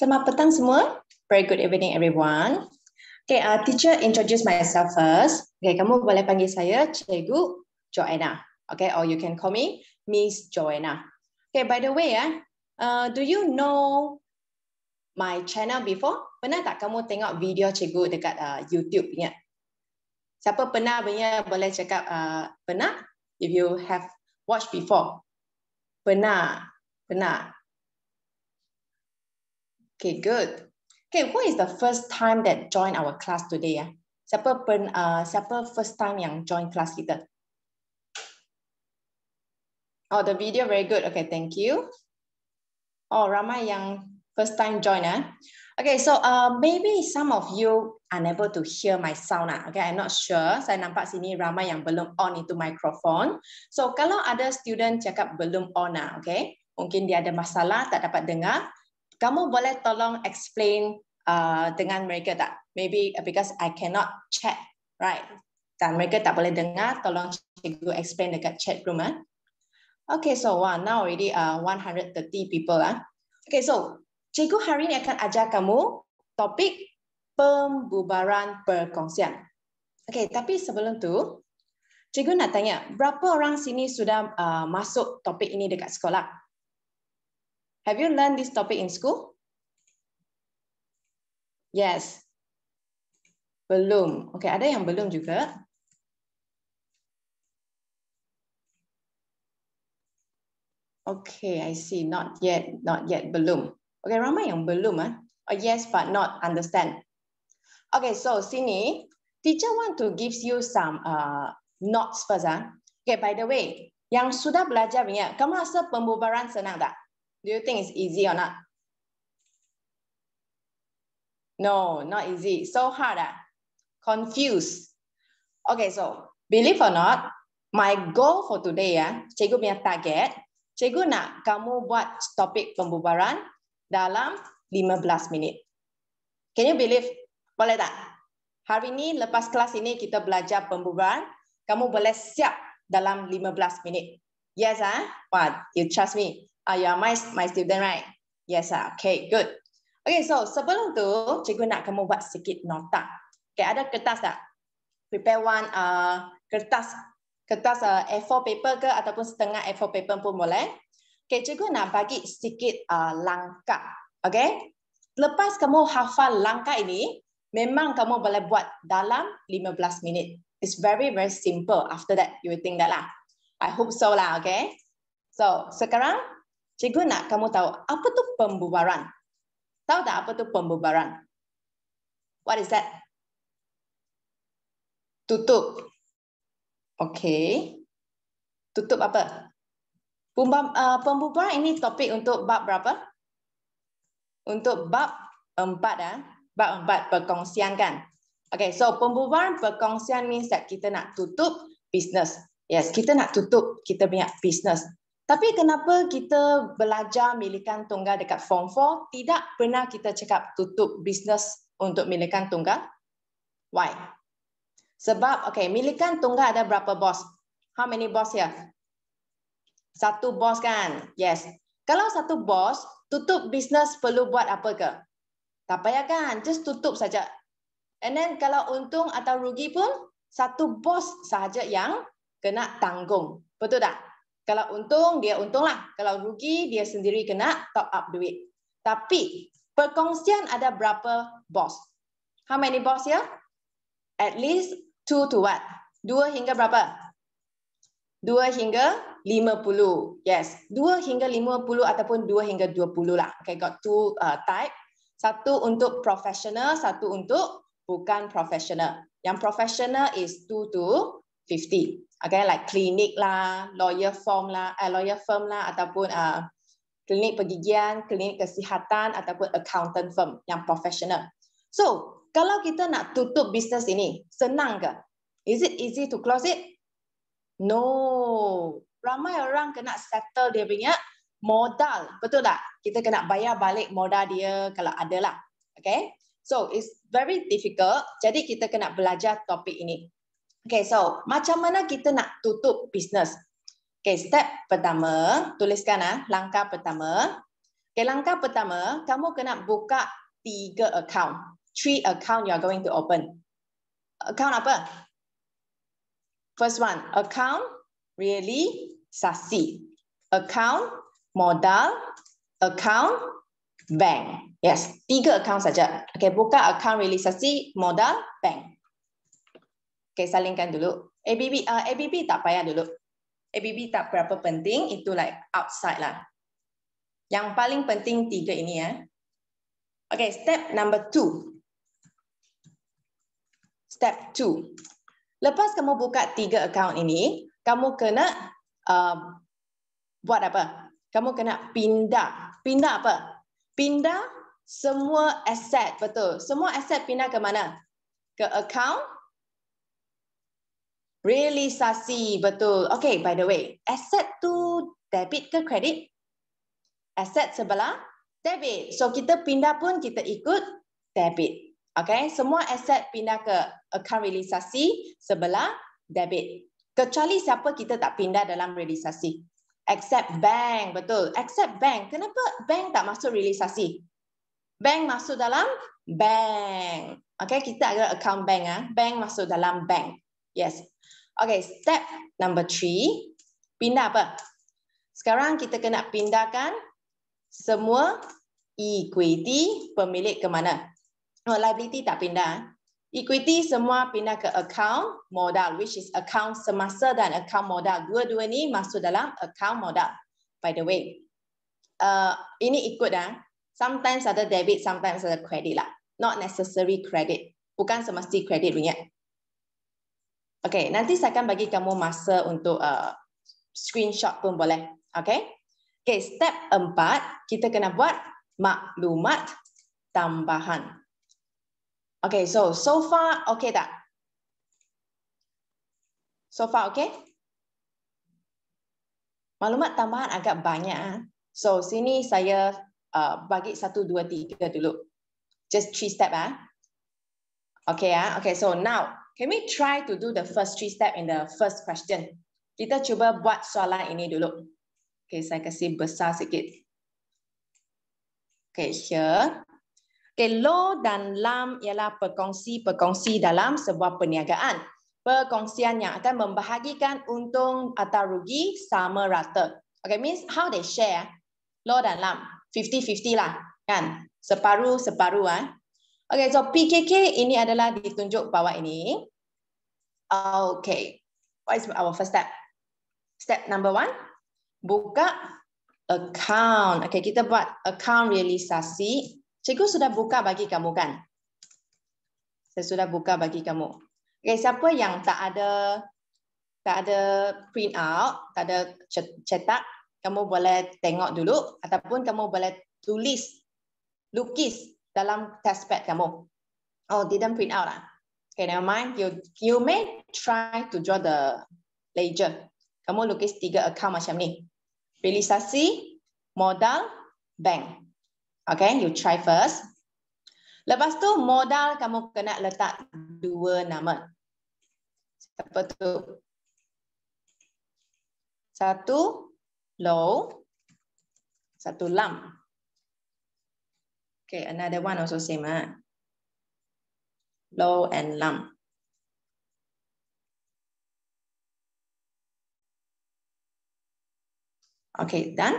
Selamat petang semua. Very good evening everyone. Okay, uh, teacher introduce myself first. Okay, kamu boleh panggil saya Cikgu Joanna. Okay, or you can call me Miss Joanna. Okay, by the way, eh, uh, do you know my channel before? Pernah tak kamu tengok video Cikgu dekat uh, YouTube punya? Siapa pernah punya boleh cakap uh, pernah? If you have watched before. Pernah. Pernah. Okay, good. Okay, who is the first time that join our class today? Ah, Siapa pen, uh, siapa first time yang join class kita? Oh, the video very good. Okay, thank you. Oh, ramai yang first time join. ah. Okay, so uh, maybe some of you unable to hear my sound. Ah. Okay, I'm not sure. Saya nampak sini ramai yang belum on itu microphone. So kalau ada student cakap belum on, ah, okay, mungkin dia ada masalah tak dapat dengar. kamu boleh tolong explain uh, dengan mereka tak? Maybe uh, because I cannot chat, right? Dan mereka tak boleh dengar, tolong cikgu explain dekat chat room. Eh? Okay, so wow, now already uh, 130 people. Eh? Okay, so cikgu hari ini akan ajar kamu topik pembubaran perkongsian. Okay, tapi sebelum tu, cikgu nak tanya, berapa orang sini sudah uh, masuk topik ini dekat sekolah? Have you learned this topic in school? Yes. Belum. Okay, ada yang belum juga? Okay, I see. Not yet, not yet, belum. Okay, ramai yang belum ah. Oh, yes, but not understand. Okay, so sini, teacher want to gives you some uh, notes first ah. Okay, by the way, yang sudah belajar minyak, kamu rasa pembubaran senang tak? Do you think it's easy or not? No, not easy. So hard. Ah. Confused. Okay, so believe or not, my goal for today, ah, cikgu punya target, cikgu nak kamu buat topik pembubaran dalam 15 minit. Can you believe? Boleh tak? Hari ini, lepas kelas ini, kita belajar pembubaran. Kamu boleh siap dalam 15 minit. Yes, ah? What? you trust me. Ah, uh, you are my my student, right? Yes, ah. okay, good. Okay, so sebelum tu, cikgu nak kamu buat sedikit nota. Okay, ada kertas tak? Prepare one ah uh, kertas kertas ah uh, A4 paper ke ataupun setengah A4 paper pun boleh. Okay, cikgu nak bagi sedikit ah uh, langkah. Okay, lepas kamu hafal langkah ini, memang kamu boleh buat dalam 15 minit. It's very very simple. After that, you will think that lah. I hope so lah. Okay. So sekarang Cikgu nak kamu tahu apa tu pembubaran? Tahu tak apa tu pembubaran? What is that? Tutup. Okay. Tutup apa? Uh, pembubaran ini topik untuk bab berapa? Untuk bab empat ah, bab empat perkongsian kan? Okay, so pembubaran perkongsian means that kita nak tutup business. Yes, kita nak tutup kita punya business. Tapi kenapa kita belajar milikan tunggal dekat form 4 tidak pernah kita cakap tutup bisnes untuk milikan tunggal? Why? Sebab okay, milikan tunggal ada berapa bos? How many boss ya? Satu bos kan? Yes. Kalau satu bos, tutup bisnes perlu buat apa ke? Tak payah kan? Just tutup saja. And then kalau untung atau rugi pun, satu bos sahaja yang kena tanggung. Betul tak? Kalau untung, dia untunglah. Kalau rugi, dia sendiri kena top up duit. Tapi, perkongsian ada berapa bos? How many bos ya? At least two to what? Dua hingga berapa? Dua hingga lima puluh. Yes. Dua hingga lima puluh ataupun dua hingga dua puluh lah. Okay, got two uh, type. Satu untuk profesional, satu untuk bukan profesional. Yang profesional is two to fifty agaknya like klinik lah, lawyer firm lah, eh, lawyer firm lah ataupun uh, ah, klinik pergigian, klinik kesihatan ataupun accountant firm yang professional. So, kalau kita nak tutup bisnes ini, senang ke? Is it easy to close it? No. Ramai orang kena settle dia punya modal. Betul tak? Kita kena bayar balik modal dia kalau ada lah. Okay? So, it's very difficult. Jadi, kita kena belajar topik ini. Okay, so macam mana kita nak tutup bisnes? Okay, step pertama, tuliskan ah, langkah pertama. Okay, langkah pertama, kamu kena buka tiga account. Three account you are going to open. Account apa? First one, account really sasi. Account modal, account bank. Yes, tiga account saja. Okay, buka account realisasi, modal, bank. Okay, salinkan dulu. ABB, uh, ABB tak payah dulu. ABB tak berapa penting, itu like outside lah. Yang paling penting tiga ini ya. Okay, step number two. Step two. Lepas kamu buka tiga account ini, kamu kena uh, buat apa? Kamu kena pindah. Pindah apa? Pindah semua aset, betul. Semua aset pindah ke mana? Ke account Realisasi, betul. Okay, by the way, aset tu debit ke kredit? Aset sebelah, debit. So, kita pindah pun kita ikut debit. Okay, semua aset pindah ke account realisasi sebelah debit. Kecuali siapa kita tak pindah dalam realisasi. Except bank, betul. Except bank. Kenapa bank tak masuk realisasi? Bank masuk dalam bank. Okay, kita ada account bank. ah. Bank masuk dalam bank. Yes, Okay, step number three, pindah apa? Sekarang kita kena pindahkan semua equity pemilik ke mana? Oh, liability tak pindah. Eh. Equity semua pindah ke account modal, which is account semasa dan account modal. Dua-dua ni masuk dalam account modal. By the way, uh, ini ikut dah. Eh. Sometimes ada debit, sometimes ada credit lah. Not necessary credit. Bukan semesti credit punya. Okay, nanti saya akan bagi kamu masa untuk uh, screenshot pun boleh. Okay? Okay, step empat, kita kena buat maklumat tambahan. Okay, so, so far, okay tak? So far, okay? Maklumat tambahan agak banyak. Ah. So, sini saya uh, bagi satu, dua, tiga dulu. Just three step. Ah. Okay, ah. okay, so now, Can we try to do the first three step in the first question? Kita cuba buat soalan ini dulu. Okay, saya kasih besar sikit. Okay, here. Okay, lo dan lam ialah perkongsi-perkongsi dalam sebuah perniagaan. Perkongsian yang akan membahagikan untung atau rugi sama rata. Okay, means how they share. lo dan lam, 50-50 lah. Kan? Separuh-separuh. Eh? Okay, so PKK ini adalah ditunjuk bawah ini. Okay, what is our first step? Step number one, buka account. Okay, kita buat account realisasi. Cikgu sudah buka bagi kamu kan? Saya sudah buka bagi kamu. Okay, siapa yang tak ada tak ada print out, tak ada cetak, kamu boleh tengok dulu ataupun kamu boleh tulis, lukis dalam test pad kamu. Oh, tidak print out lah. Okay, never mind. You you may try to draw the ledger. Kamu lukis tiga account macam ni. Realisasi, modal, bank. Okay, you try first. Lepas tu modal kamu kena letak dua nama. Siapa tu? Satu low, satu lump. Okay, another one also same ah low and long. Okay, done.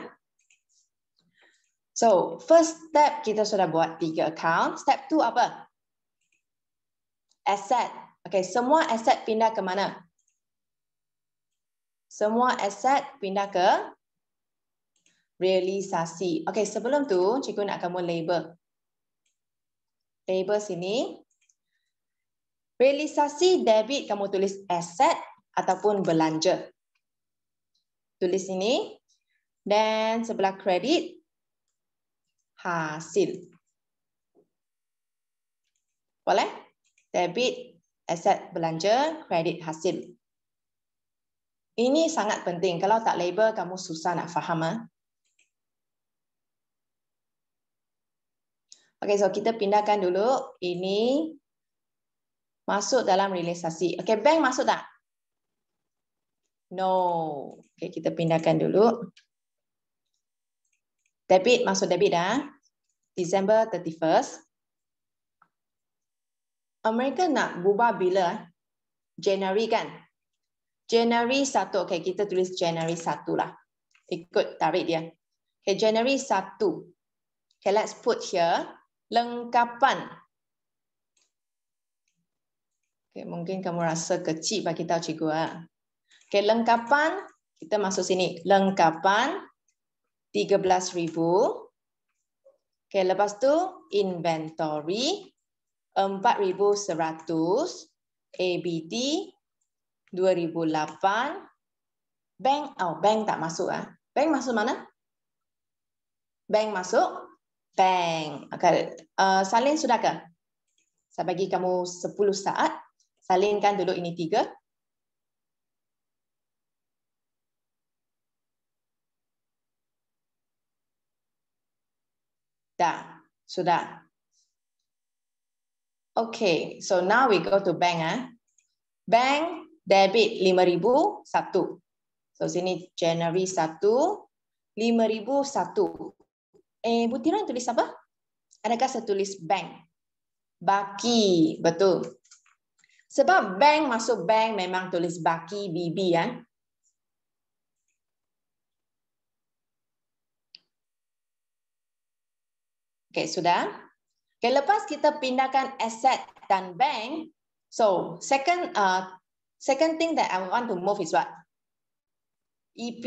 So, first step kita sudah buat tiga account. Step two apa? Asset. Okay, semua asset pindah ke mana? Semua asset pindah ke realisasi. Okay, sebelum tu, cikgu nak kamu label. Label sini, Realisasi debit kamu tulis aset ataupun belanja. Tulis ini. Dan sebelah kredit, hasil. Boleh? Debit, aset, belanja, kredit, hasil. Ini sangat penting. Kalau tak label, kamu susah nak faham. Ah. Okay, so kita pindahkan dulu. Ini masuk dalam realisasi. Okey, bank masuk tak? No. Okey, kita pindahkan dulu. Debit masuk debit dah. December 31st. Amerika nak bubar bila? Eh? January kan? January 1. Okey, kita tulis January 1 lah. Ikut tarik dia. Okey, January 1. Okay, let's put here. Lengkapan. Okay, mungkin kamu rasa kecil bagi tahu cikgu. Ha? Ah. Okay, lengkapan, kita masuk sini. Lengkapan, 13,000. Okay, lepas tu inventory, 4,100. ABD, 2008. Bank, oh bank tak masuk. Ha? Bank masuk mana? Bank masuk? Bank. Okay. Uh, eh, salin sudah ke? Saya bagi kamu 10 saat salinkan dulu ini tiga. Dah, sudah. Okay, so now we go to bank. ah. Bank debit lima ribu satu. So sini January satu lima ribu satu. Eh, Butiran tulis apa? Adakah saya tulis bank? Baki, betul. Sebab bank masuk bank memang tulis baki BB ya. Kan? Okay sudah. Okay lepas kita pindahkan aset dan bank, so second uh, second thing that I want to move is what? EP.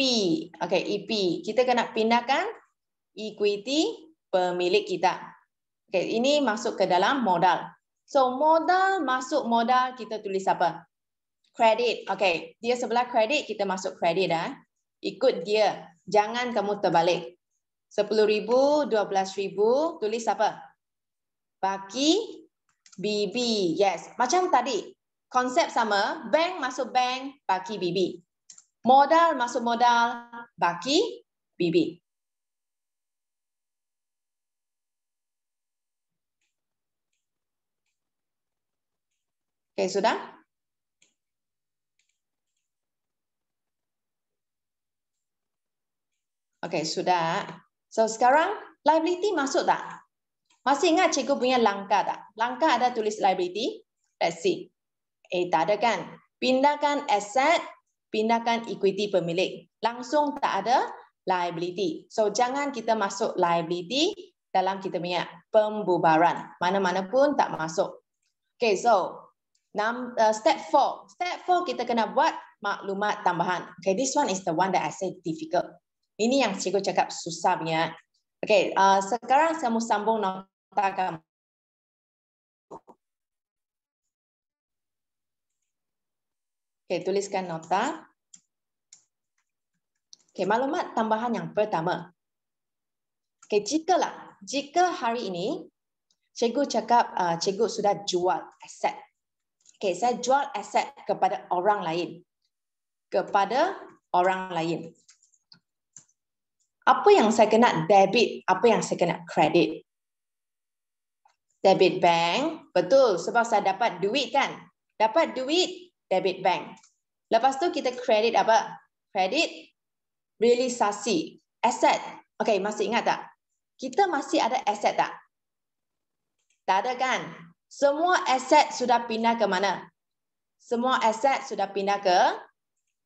Okey, EP. Kita kena pindahkan equity pemilik kita. Okay ini masuk ke dalam modal. So modal masuk modal kita tulis apa? Credit. Okay. Dia sebelah credit, kita masuk credit. Ha? Ikut dia. Jangan kamu terbalik. RM10,000, RM12,000. Tulis apa? Bagi BB. Yes. Macam tadi. Konsep sama. Bank masuk bank, bagi BB. Modal masuk modal, bagi BB. Okay, sudah? Okay, sudah. So sekarang liability masuk tak? Masih ingat cikgu punya langkah tak? Langkah ada tulis liability? Let's see. Eh, tak ada kan? Pindahkan aset, pindahkan equity pemilik. Langsung tak ada liability. So jangan kita masuk liability dalam kita punya pembubaran. Mana-mana pun tak masuk. Okay, so Num, uh, step four. Step four, kita kena buat maklumat tambahan. Okay, this one is the one that I say difficult. Ini yang cikgu cakap susah punya. Okay, uh, sekarang kamu sambung nota kamu. Okay, tuliskan nota. Okay, maklumat tambahan yang pertama. Okay, jika lah, jika hari ini cikgu cakap uh, cikgu sudah jual aset. Okay, saya jual aset kepada orang lain. Kepada orang lain. Apa yang saya kena debit, apa yang saya kena kredit? Debit bank, betul. Sebab saya dapat duit kan? Dapat duit, debit bank. Lepas tu kita kredit apa? Kredit, realisasi, aset. Okay, masih ingat tak? Kita masih ada aset tak? Tak ada kan? semua aset sudah pindah ke mana? Semua aset sudah pindah ke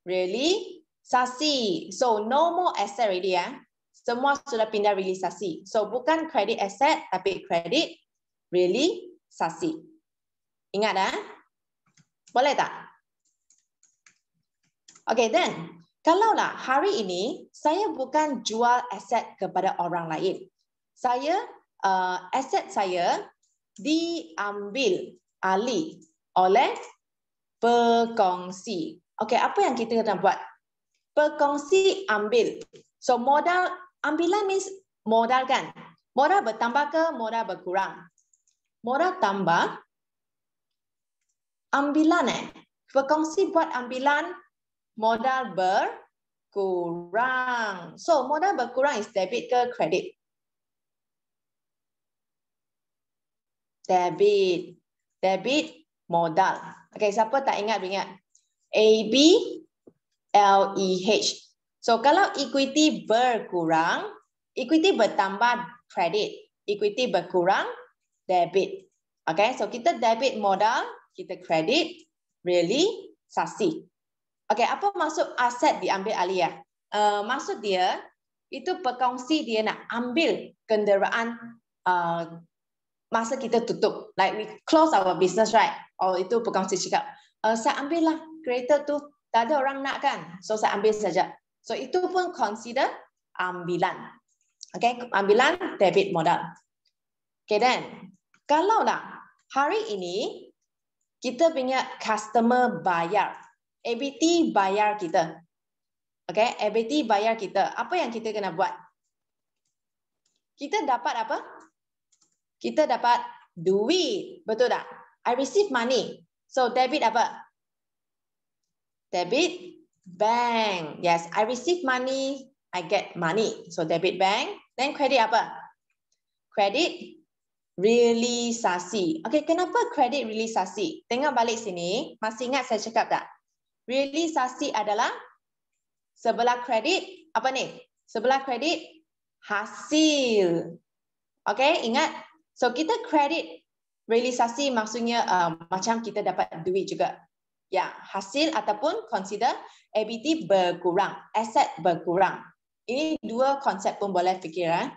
really realisasi. So no more aset already ya. Semua sudah pindah realisasi. So bukan credit aset, tapi credit really realisasi. Ingat ya? Boleh tak? Okay then, kalau lah hari ini saya bukan jual aset kepada orang lain. Saya uh, aset saya diambil alih oleh perkongsi. Okey, apa yang kita nak buat? Perkongsi ambil. So modal ambilan means modal kan? Modal bertambah ke modal berkurang? Modal tambah ambilan eh. Perkongsi buat ambilan modal berkurang. So modal berkurang is debit ke kredit? debit debit modal Okay, siapa tak ingat ingat a b l e h so kalau equity berkurang equity bertambah credit equity berkurang debit Okay, so kita debit modal kita credit really sasi Okay, apa maksud aset diambil alih uh, maksud dia itu perkongsi dia nak ambil kenderaan uh, masa kita tutup, like we close our business, right? Oh, itu pegang saya cakap, uh, saya ambil lah kereta tu. Tak ada orang nak kan? So, saya ambil saja. So, itu pun consider ambilan. Okay, ambilan debit modal. Okay, then, kalau lah hari ini, kita punya customer bayar. ABT bayar kita. Okay, ABT bayar kita. Apa yang kita kena buat? Kita dapat Apa? kita dapat duit. Betul tak? I receive money. So debit apa? Debit bank. Yes, I receive money, I get money. So debit bank. Then credit apa? Credit really sasi. Okay, kenapa credit really sasi? Tengok balik sini. Masih ingat saya cakap tak? Really sasi adalah sebelah credit apa ni? Sebelah credit hasil. Okay, ingat So kita credit realisasi maksudnya um, macam kita dapat duit juga. Ya, hasil ataupun consider ABT berkurang, aset berkurang. Ini dua konsep pun boleh fikir. Eh?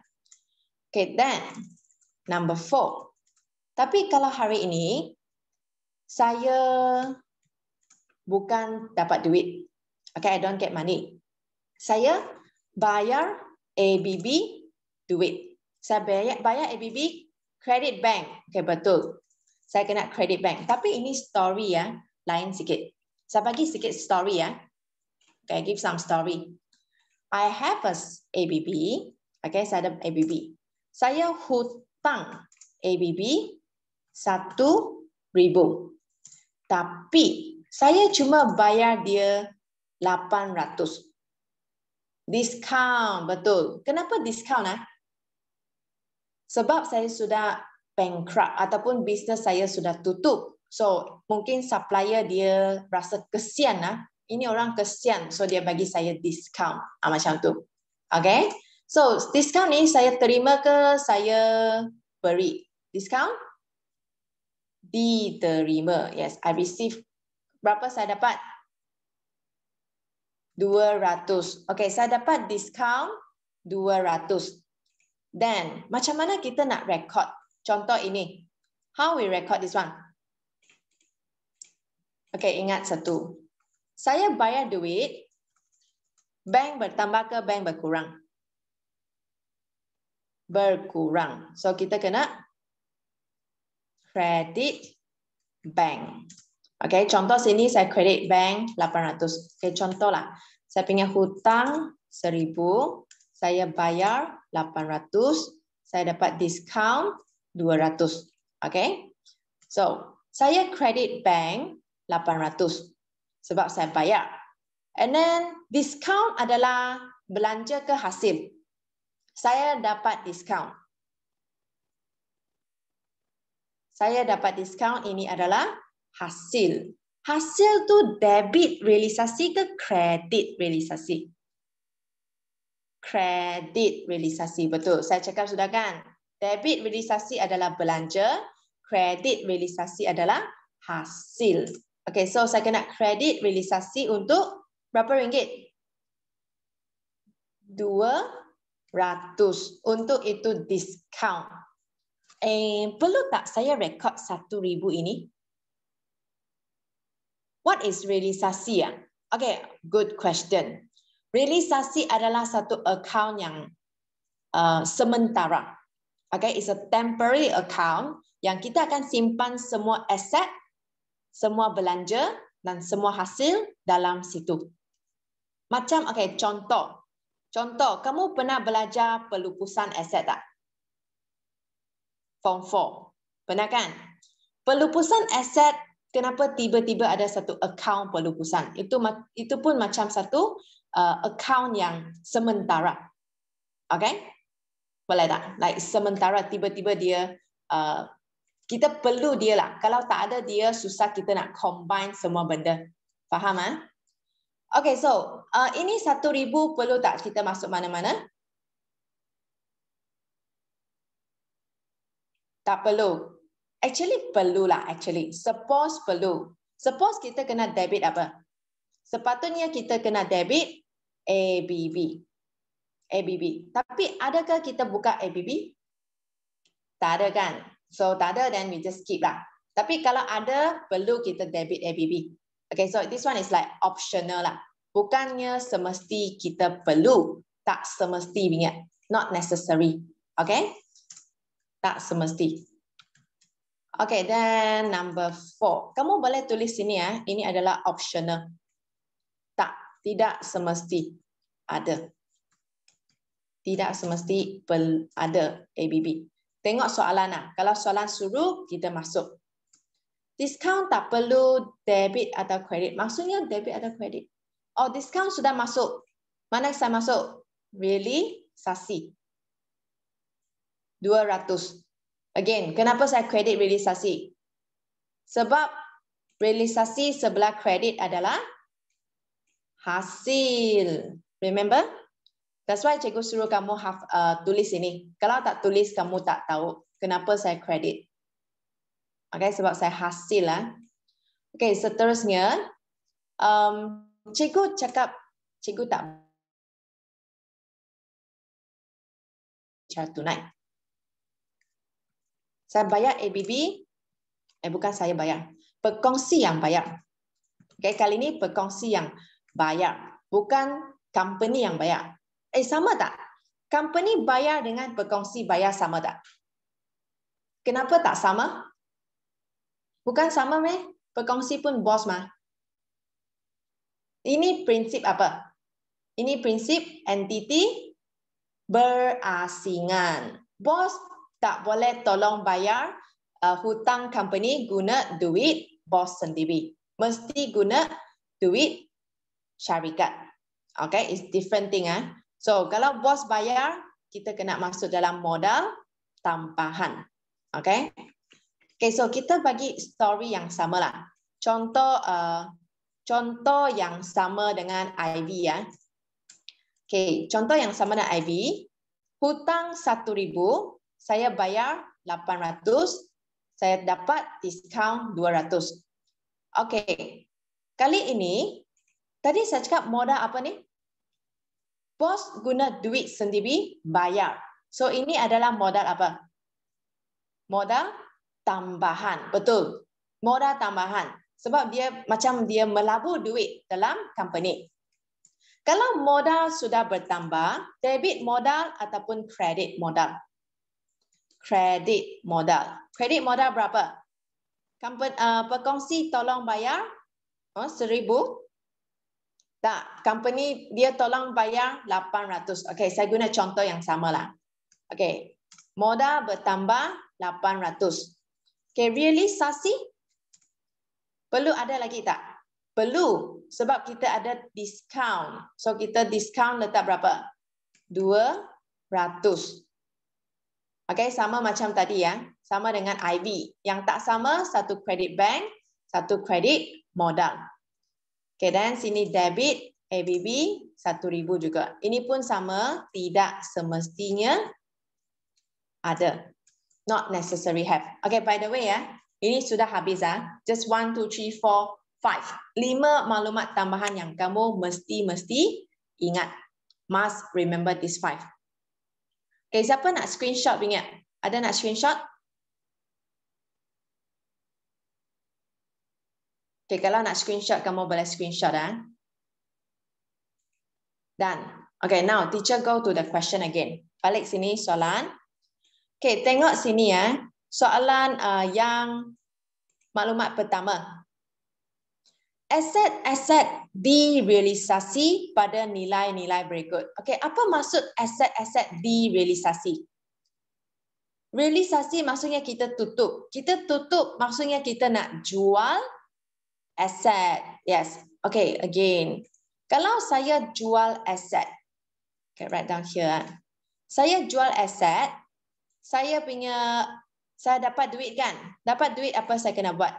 Okay, then number four. Tapi kalau hari ini, saya bukan dapat duit. Okay, I don't get money. Saya bayar ABB duit. Saya bayar, bayar ABB credit bank. Okay, betul. Saya kena credit bank. Tapi ini story ya, lain sikit. Saya bagi sikit story ya. Okay, give some story. I have a ABB. Okay, saya ada ABB. Saya hutang ABB satu ribu. Tapi saya cuma bayar dia 800. Discount, betul. Kenapa discount? Ah? sebab saya sudah bankrupt ataupun bisnes saya sudah tutup. So, mungkin supplier dia rasa kesian lah. Ini orang kesian, so dia bagi saya discount. Ah, macam tu. Okay? So, discount ni saya terima ke saya beri discount? Diterima. Yes, I receive. Berapa saya dapat? 200. Okay, saya dapat discount 200. Then, macam mana kita nak record? Contoh ini. How we record this one? Okay, ingat satu. Saya bayar duit, bank bertambah ke bank berkurang? Berkurang. So, kita kena credit bank. Okay, contoh sini saya credit bank 800. Okay, contoh lah. Saya punya hutang 1000, saya bayar 800, saya dapat diskaun 200. Okay? So, saya credit bank 800 sebab saya bayar. And then diskaun adalah belanja ke hasil. Saya dapat diskaun. Saya dapat diskaun ini adalah hasil. Hasil tu debit realisasi ke kredit realisasi? kredit realisasi. Betul, saya cakap sudah kan? Debit realisasi adalah belanja, kredit realisasi adalah hasil. Okay, so saya kena kredit realisasi untuk berapa ringgit? Dua ratus. Untuk itu discount. Eh, perlu tak saya rekod satu ribu ini? What is realisasi ya? Okay, good question. Realisasi adalah satu account yang uh, sementara. Okay, it's a temporary account yang kita akan simpan semua aset, semua belanja dan semua hasil dalam situ. Macam okay, contoh. Contoh, kamu pernah belajar pelupusan aset tak? Form 4. Pernah kan? Pelupusan aset, kenapa tiba-tiba ada satu account pelupusan? Itu itu pun macam satu uh, account yang sementara. Okay? Boleh tak? Like sementara tiba-tiba dia, uh, kita perlu dia lah. Kalau tak ada dia, susah kita nak combine semua benda. Faham kan? Okay, so uh, ini satu ribu perlu tak kita masuk mana-mana? Tak perlu. Actually, perlu lah actually. Suppose perlu. Suppose kita kena debit apa? Sepatutnya kita kena debit ABB, ABB. Tapi adakah kita buka ABB? Tak ada kan? So tak ada, then we just skip lah. Tapi kalau ada, perlu kita debit ABB. Okay, so this one is like optional lah. Bukannya semesti kita perlu. Tak semesti ingat. Not necessary. Okay? Tak semesti. Okay, then number four. Kamu boleh tulis sini ya. Ini adalah optional tidak semesti ada. Tidak semesti ada ABB. Tengok soalan. nak. Lah. Kalau soalan suruh, kita masuk. Discount tak perlu debit atau kredit. Maksudnya debit atau kredit. Oh, discount sudah masuk. Mana saya masuk? Really? Sasi. 200. Again, kenapa saya kredit realisasi? Sebab realisasi sebelah kredit adalah hasil. Remember? That's why cikgu suruh kamu haf, uh, tulis ini. Kalau tak tulis, kamu tak tahu kenapa saya kredit. Okay, sebab saya hasil. lah. Okay, seterusnya, um, cikgu cakap, cikgu tak cara tunai. Saya bayar ABB, eh bukan saya bayar, perkongsi yang bayar. Okay, kali ini perkongsi yang bayar. Bukan company yang bayar. Eh, sama tak? Company bayar dengan perkongsi bayar sama tak? Kenapa tak sama? Bukan sama meh? Perkongsi pun bos mah. Ini prinsip apa? Ini prinsip entiti berasingan. Bos tak boleh tolong bayar uh, hutang company guna duit bos sendiri. Mesti guna duit syarikat. Okay, it's different thing. Ah. So, kalau bos bayar, kita kena masuk dalam modal tambahan. Okay. Okay, so kita bagi story yang sama lah. Contoh, uh, contoh yang sama dengan IV ya. Okay, contoh yang sama dengan IV. Hutang satu ribu, saya bayar lapan ratus, saya dapat diskaun dua ratus. Okay, kali ini Tadi saya cakap modal apa ni? Bos guna duit sendiri bayar. So ini adalah modal apa? Modal tambahan. Betul. Modal tambahan. Sebab dia macam dia melabur duit dalam company. Kalau modal sudah bertambah, debit modal ataupun kredit modal. Kredit modal. Kredit modal berapa? Company, uh, perkongsi tolong bayar oh, seribu. Tak, company dia tolong bayar 800. Okey, saya guna contoh yang sama lah. Okey, modal bertambah 800. Okey, realisasi perlu ada lagi tak? Perlu sebab kita ada discount. So kita discount letak berapa? 200. Okey, sama macam tadi ya. Sama dengan IB. Yang tak sama, satu credit bank, satu credit modal. Okay, dan sini debit ABB satu ribu juga. Ini pun sama, tidak semestinya ada. Not necessary have. Okay, by the way ya, ini sudah habis ah. Just one two three four five lima maklumat tambahan yang kamu mesti-mesti ingat. Must remember these five. Okay, siapa nak screenshot ingat? Ada nak screenshot? Okay, kalau nak screenshot, kamu boleh screenshot. Eh? Dan, okay, now teacher go to the question again. Balik sini soalan. Okay, tengok sini ya. Eh? Soalan uh, yang maklumat pertama. Aset-aset direalisasi pada nilai-nilai berikut. Okay, apa maksud aset-aset direalisasi? Realisasi maksudnya kita tutup. Kita tutup maksudnya kita nak jual aset. Yes. Okay, again. Kalau saya jual aset. Okay, write down here. Eh. Saya jual aset. Saya punya, saya dapat duit kan? Dapat duit apa saya kena buat?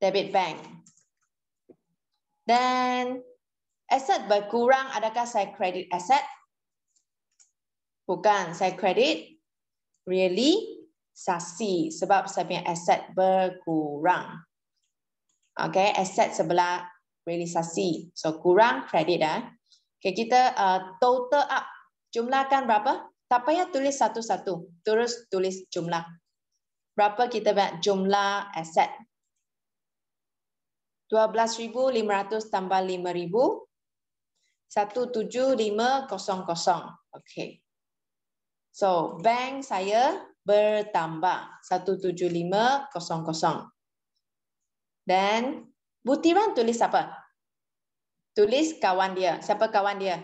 Debit bank. Then, aset berkurang, adakah saya credit aset? Bukan, saya credit. Really? sasi sebab saya punya aset berkurang. Okay, aset sebelah realisasi. So kurang kredit dah. Eh. Okay, kita uh, total up. Jumlahkan berapa? Tak payah tulis satu-satu. Terus tulis jumlah. Berapa kita buat jumlah aset? 12,500 tambah 5,000. 17500. Okay. So bank saya bertambah 17500. Dan butiran tulis apa? Tulis kawan dia. Siapa kawan dia?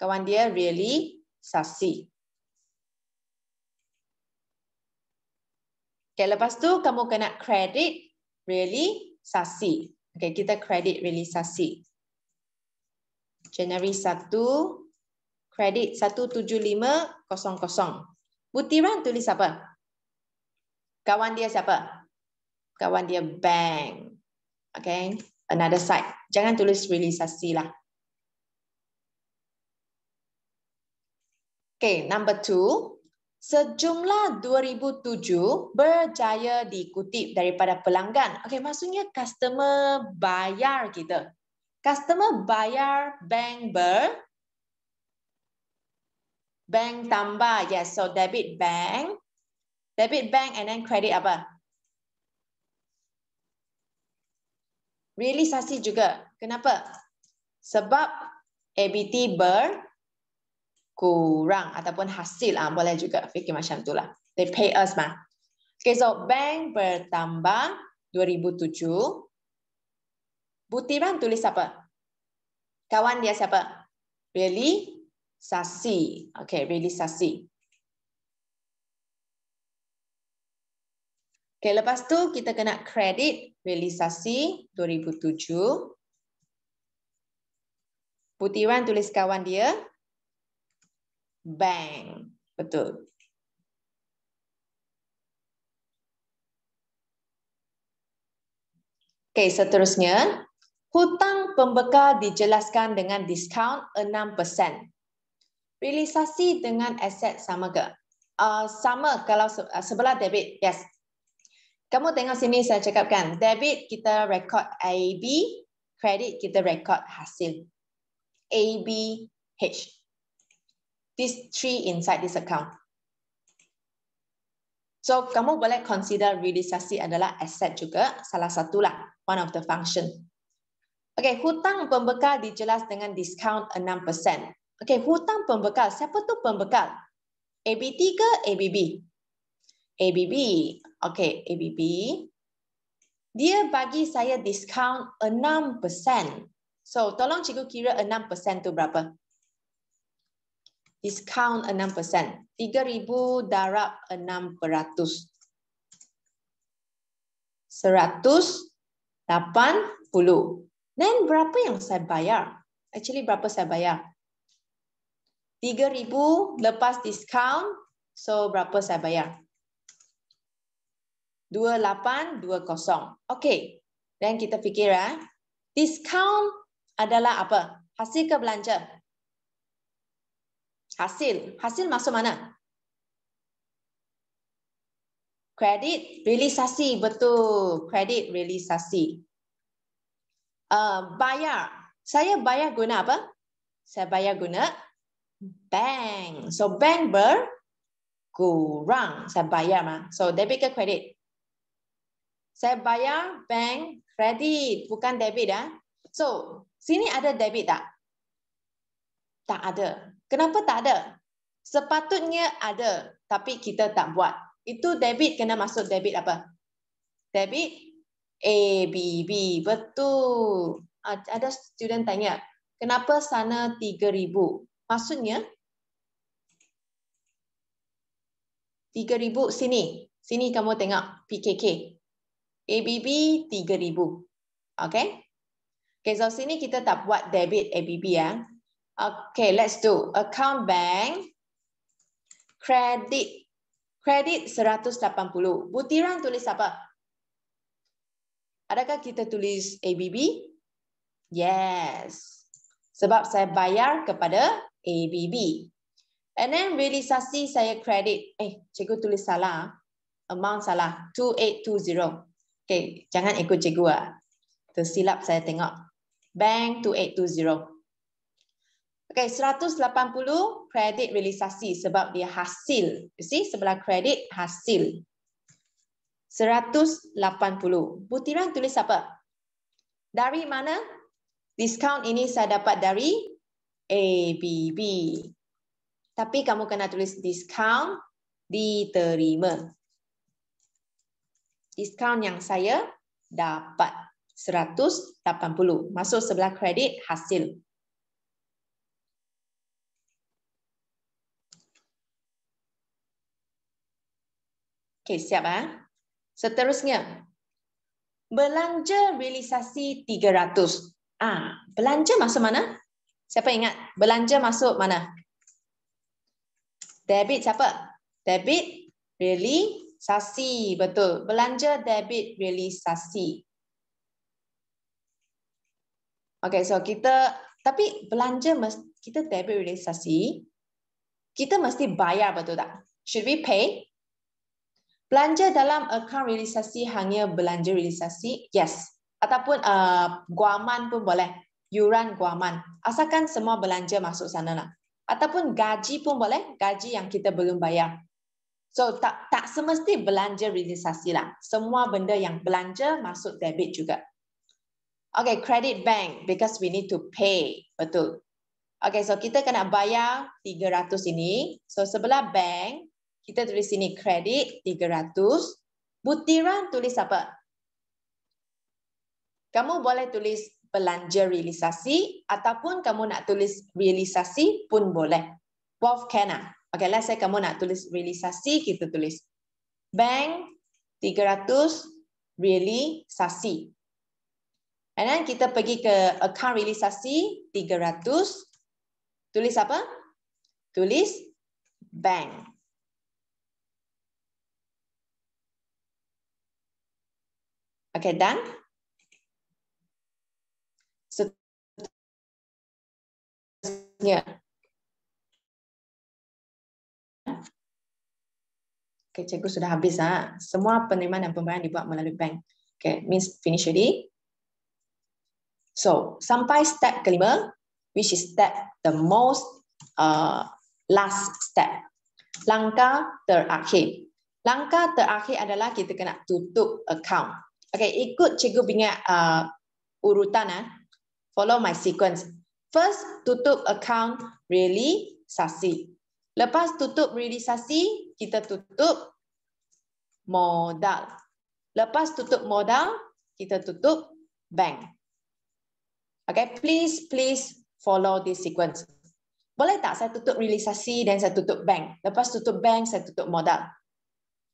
Kawan dia really sasi. Okay, lepas tu kamu kena credit really sasi. Okay, kita credit really sasi. January 1 credit 17500. Butiran tulis apa? Kawan dia siapa? Kawan dia bank. Okay, another side. Jangan tulis realisasi lah. Okay, number two. Sejumlah 2007 berjaya dikutip daripada pelanggan. Okay, maksudnya customer bayar kita. Customer bayar bank ber bank tambah yes so debit bank debit bank and then credit apa realisasi juga kenapa sebab ABT berkurang ataupun hasil ah boleh juga fikir macam tu lah. they pay us mah okay so bank bertambah 2007 butiran tulis apa kawan dia siapa really Sasi. Okay, really Sasi. Okay, lepas tu kita kena kredit realisasi 2007. Putiran tulis kawan dia. Bang. Betul. Okay, seterusnya. Hutang pembekal dijelaskan dengan diskaun realisasi dengan aset sama ke? Uh, sama kalau ah, sebelah debit, yes. Kamu tengok sini saya cakapkan, debit kita rekod AB, kredit kita rekod hasil. ABH. These three inside this account. So, kamu boleh consider realisasi adalah aset juga, salah satulah, one of the function. Okay, hutang pembekal dijelas dengan discount Okey, hutang pembekal. Siapa tu pembekal? ABT ke ABB? ABB. Okey, ABB. Dia bagi saya diskaun 6%. So, tolong cikgu kira 6% tu berapa? Diskaun 6%. RM3,000 darab 600. lapan puluh. Then, berapa yang saya bayar? Actually, berapa saya bayar? 3000 lepas diskaun. So berapa saya bayar? 2820. Okey. Dan kita fikir eh. Diskaun adalah apa? Hasil ke belanja? Hasil. Hasil masuk mana? Kredit realisasi. Betul. Kredit realisasi. Uh, bayar. Saya bayar guna apa? Saya bayar guna bank. So bank ber, kurang Saya bayar mah. So debit ke kredit? Saya bayar bank kredit, bukan debit ah. So sini ada debit tak? Tak ada. Kenapa tak ada? Sepatutnya ada, tapi kita tak buat. Itu debit kena masuk debit apa? Debit A B B Betul. Ada student tanya, kenapa sana tiga ribu Maksudnya 3000 sini. Sini kamu tengok PKK. ABB 3000. Okay? Okay, so sini kita tak buat debit ABB ya. Okay, let's do. Account bank. Credit. Credit 180. Butiran tulis apa? Adakah kita tulis ABB? Yes. Sebab saya bayar kepada ABB. And then realisasi saya kredit. Eh, cikgu tulis salah. Amount salah. 2820. Okay, jangan ikut cikgu lah. Tersilap saya tengok. Bank 2820. Okay, 180 kredit realisasi sebab dia hasil. You see, sebelah kredit, hasil. 180. Butiran tulis apa? Dari mana? Discount ini saya dapat dari ABB tapi kamu kena tulis discount diterima. Discount yang saya dapat 180 masuk sebelah kredit hasil. Okay siap ah. Seterusnya. Belanja realisasi 300. Ah, belanja masuk mana? Siapa ingat belanja masuk mana? Debit siapa? Debit realisasi. Betul. Belanja debit realisasi. Okay, so kita... Tapi belanja kita debit realisasi. Kita mesti bayar, betul tak? Should we pay? Belanja dalam account realisasi hanya belanja realisasi? Yes. Ataupun uh, guaman pun boleh. Yuran guaman. Asalkan semua belanja masuk sana lah ataupun gaji pun boleh gaji yang kita belum bayar so tak tak semesti belanja realisasi lah semua benda yang belanja masuk debit juga okay credit bank because we need to pay betul okay so kita kena bayar tiga ratus ini so sebelah bank kita tulis sini credit tiga ratus. butiran tulis apa kamu boleh tulis belanja realisasi ataupun kamu nak tulis realisasi pun boleh. Both can lah. Okay, let's say kamu nak tulis realisasi, kita tulis bank 300 realisasi. And then kita pergi ke account realisasi 300. Tulis apa? Tulis bank. Okay, done. Yeah. Okay, cikgu sudah habis ah. Semua penerimaan dan pembayaran dibuat melalui bank. Okay, means finish already. So, sampai step kelima, which is step the most uh, last step. Langkah terakhir. Langkah terakhir adalah kita kena tutup account. Okay, ikut cikgu punya uh, urutan. Ah. Follow my sequence. First, tutup account realisasi. Lepas tutup realisasi, kita tutup modal. Lepas tutup modal, kita tutup bank. Okay, please, please follow this sequence. Boleh tak saya tutup realisasi dan saya tutup bank? Lepas tutup bank, saya tutup modal.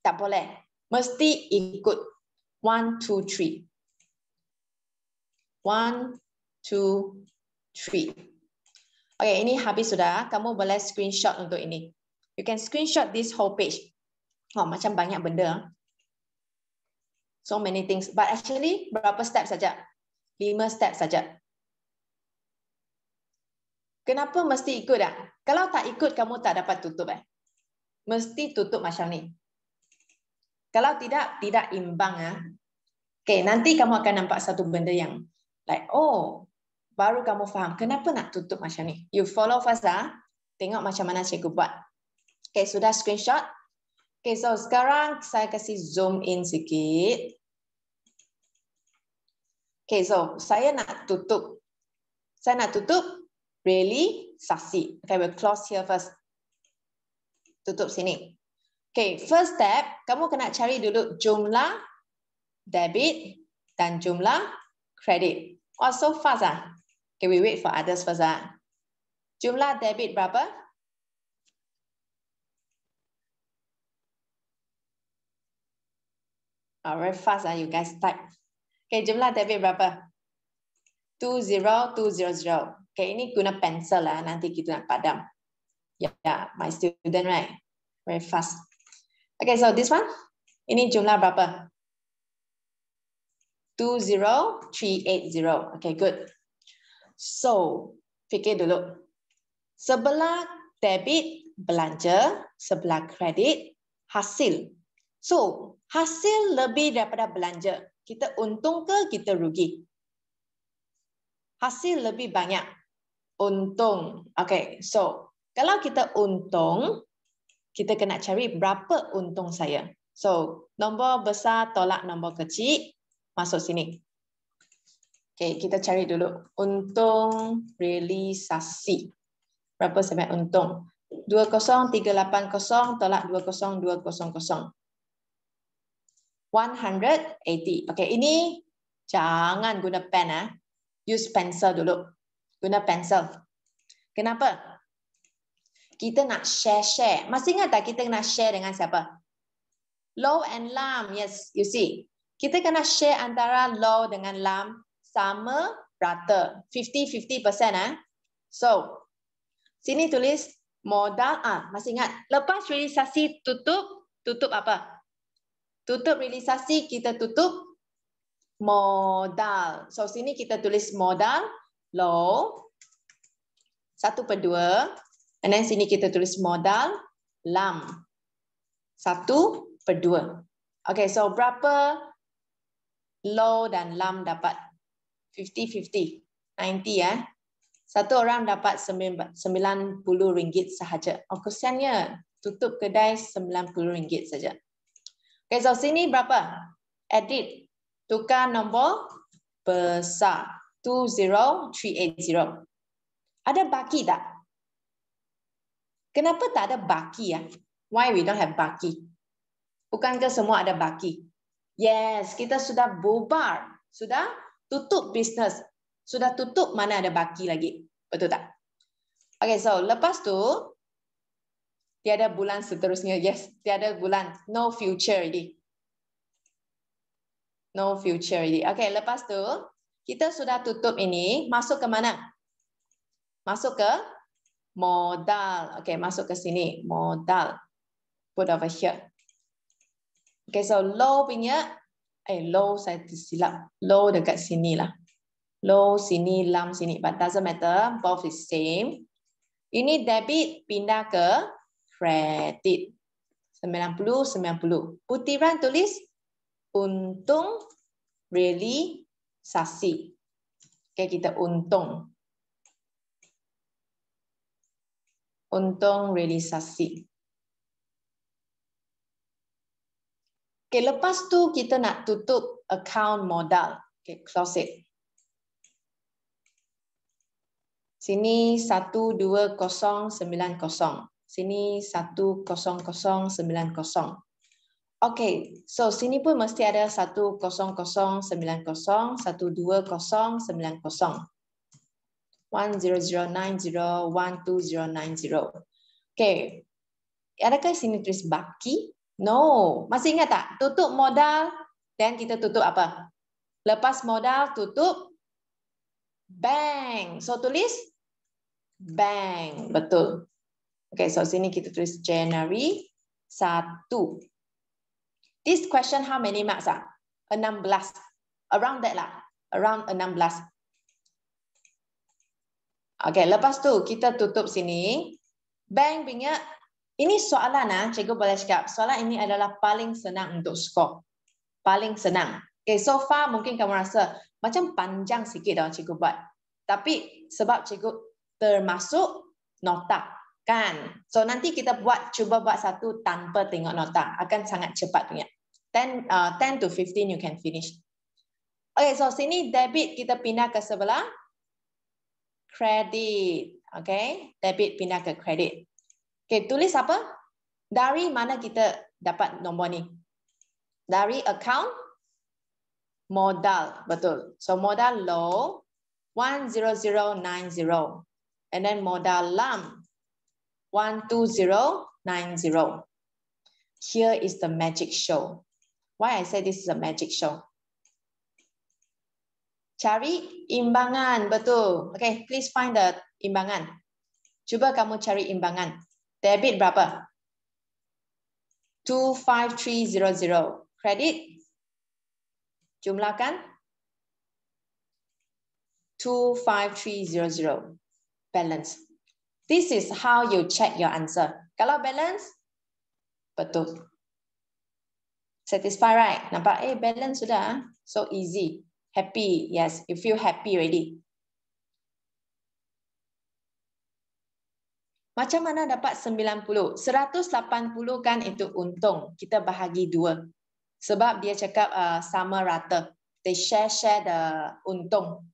Tak boleh. Mesti ikut. One, two, three. One, two, three. Okay, ini habis sudah. Kamu boleh screenshot untuk ini. You can screenshot this whole page. Oh, macam banyak benda. So many things. But actually, berapa step saja? Lima step saja. Kenapa mesti ikut? Ah? Kalau tak ikut, kamu tak dapat tutup. Eh? Mesti tutup macam ni. Kalau tidak, tidak imbang. Ah. Okay, nanti kamu akan nampak satu benda yang like, oh, baru kamu faham kenapa nak tutup macam ni. You follow Faza, tengok macam mana cikgu buat. Okay, sudah screenshot? Okay, so sekarang saya kasih zoom in sikit. Okay, so saya nak tutup. Saya nak tutup really sasi. Okay, we'll close here first. Tutup sini. Okay, first step, kamu kena cari dulu jumlah debit dan jumlah kredit. Oh, so fast ah. Okay, we wait for others first. Ah. Jumlah debit berapa? Oh, very fast ah, you guys type. Okay, jumlah debit berapa? 20200. Okay, ini guna pencil lah, nanti kita nak padam. Yeah, yeah, my student right? Very fast. Okay, so this one, ini jumlah berapa? 20380. Okay, good. So, fikir dulu. Sebelah debit belanja, sebelah kredit hasil. So, hasil lebih daripada belanja. Kita untung ke kita rugi? Hasil lebih banyak. Untung. Okay, so kalau kita untung, kita kena cari berapa untung saya. So, nombor besar tolak nombor kecil masuk sini. Okay, kita cari dulu. Untung realisasi. Berapa sebab untung? 20380 tolak 20200. 180. Okay, ini jangan guna pen. ah. Use pencil dulu. Guna pencil. Kenapa? Kita nak share-share. Masih ingat tak kita nak share dengan siapa? Low and lam. Yes, you see. Kita kena share antara low dengan lam sama rata. 50-50% ah. Eh? So, sini tulis modal ah, masih ingat. Lepas realisasi tutup, tutup apa? Tutup realisasi kita tutup modal. So, sini kita tulis modal low 1/2 and then sini kita tulis modal lam satu per dua. Okay, so berapa low dan lam dapat 50-50. 90 ya. Satu orang dapat RM90 sahaja. Oh, kesiannya tutup kedai RM90 sahaja. Okay, so sini berapa? Edit. Tukar nombor besar. 20380. Ada baki tak? Kenapa tak ada baki ya? Why we don't have baki? Bukankah semua ada baki? Yes, kita sudah bubar. Sudah tutup bisnes. Sudah tutup, mana ada baki lagi. Betul tak? Okay, so lepas tu, tiada bulan seterusnya. Yes, tiada bulan. No future ini No future ini Okay, lepas tu, kita sudah tutup ini, masuk ke mana? Masuk ke modal. Okay, masuk ke sini. Modal. Put over here. Okay, so low punya eh low saya tersilap low dekat sini lah low sini lam sini but doesn't matter both is same ini debit pindah ke credit 90 90 putiran tulis untung really sasi okay, kita untung untung realisasi. Okay, lepas tu kita nak tutup account modal. Okay, close it. Sini 12090. Sini 10090. Okay, so sini pun mesti ada 10090, 12090. 10090, 12090. Okay, adakah sini tulis baki? No. Masih ingat tak? Tutup modal then kita tutup apa? Lepas modal tutup bank. So tulis bank. Betul. Okay, so sini kita tulis January 1. This question how many marks ah? 16. Around that lah. Around 16. Okay, lepas tu kita tutup sini. Bank punya ini soalan ah, cikgu boleh cakap. Soalan ini adalah paling senang untuk skor. Paling senang. Okay, so far mungkin kamu rasa macam panjang sikit dah cikgu buat. Tapi sebab cikgu termasuk nota, kan? So nanti kita buat cuba buat satu tanpa tengok nota. Akan sangat cepat punya. 10, uh, 10 to 15 you can finish. Okay, so sini debit kita pindah ke sebelah. Credit. Okay, debit pindah ke credit. Okay, tulis apa? Dari mana kita dapat nombor ni? Dari account modal, betul. So modal low 10090 and then modal lam 12090. Here is the magic show. Why I say this is a magic show? Cari imbangan, betul. Okay, please find the imbangan. Cuba kamu cari imbangan. Debit berapa? 25300. Credit? Jumlahkan. 25300. Balance. This is how you check your answer. Kalau balance, betul. Satisfy, right? Nampak, eh, balance sudah. Ah. So easy. Happy, yes. You feel happy already. Macam mana dapat 90? 180 kan itu untung. Kita bahagi dua. Sebab dia cakap uh, sama rata. They share-share the untung.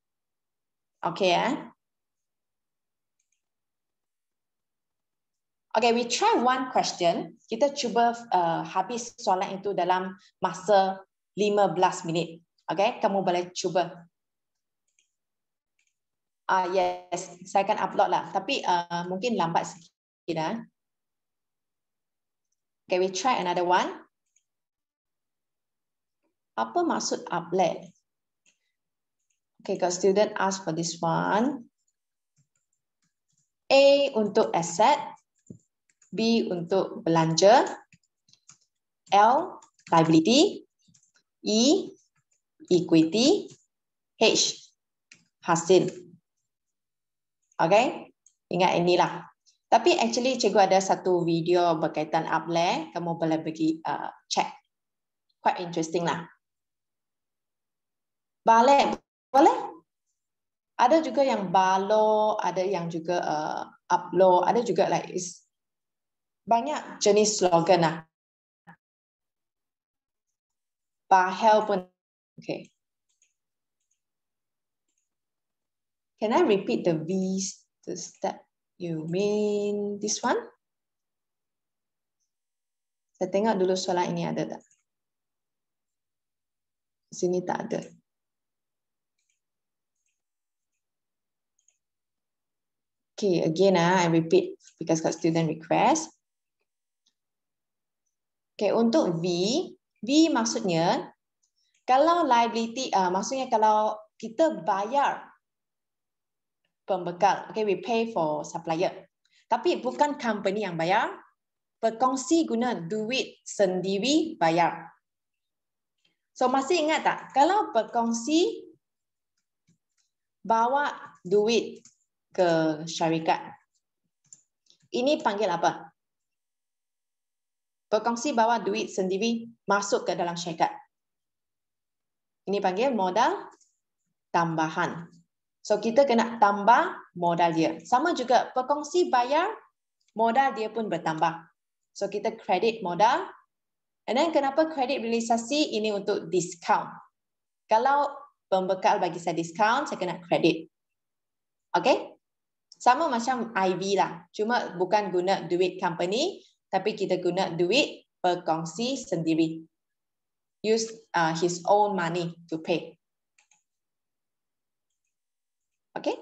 Okay, eh? Okay, we try one question. Kita cuba uh, habis soalan itu dalam masa 15 minit. Okay, kamu boleh cuba. Ah uh, yes, saya akan upload lah. Tapi uh, mungkin lambat sedikit lah. Okay, we try another one. Apa maksud upload? Okay, kalau student ask for this one. A untuk aset, B untuk belanja, L liability, E equity, H hasil. Okay? Ingat inilah. Tapi actually cikgu ada satu video berkaitan upland. Kamu boleh pergi uh, check. Quite interesting lah. Balai, boleh? Ada juga yang balo, ada yang juga uh, uplo, ada juga like is banyak jenis slogan lah. Bahel pun, okay. Can I repeat the V the step? You mean this one? Saya tengok dulu soalan ini ada tak? Sini tak ada. Okay, again ah, I repeat because got student request. Okay, untuk V, V maksudnya kalau liability, ah maksudnya kalau kita bayar pembekal. Okay, we pay for supplier. Tapi bukan company yang bayar. Perkongsi guna duit sendiri bayar. So masih ingat tak? Kalau perkongsi bawa duit ke syarikat. Ini panggil apa? Perkongsi bawa duit sendiri masuk ke dalam syarikat. Ini panggil modal tambahan. So kita kena tambah modal dia. Sama juga perkongsi bayar, modal dia pun bertambah. So kita kredit modal. And then kenapa kredit realisasi ini untuk discount. Kalau pembekal bagi saya discount, saya kena kredit. Okay? Sama macam IV lah. Cuma bukan guna duit company, tapi kita guna duit perkongsi sendiri. Use uh, his own money to pay. Okay.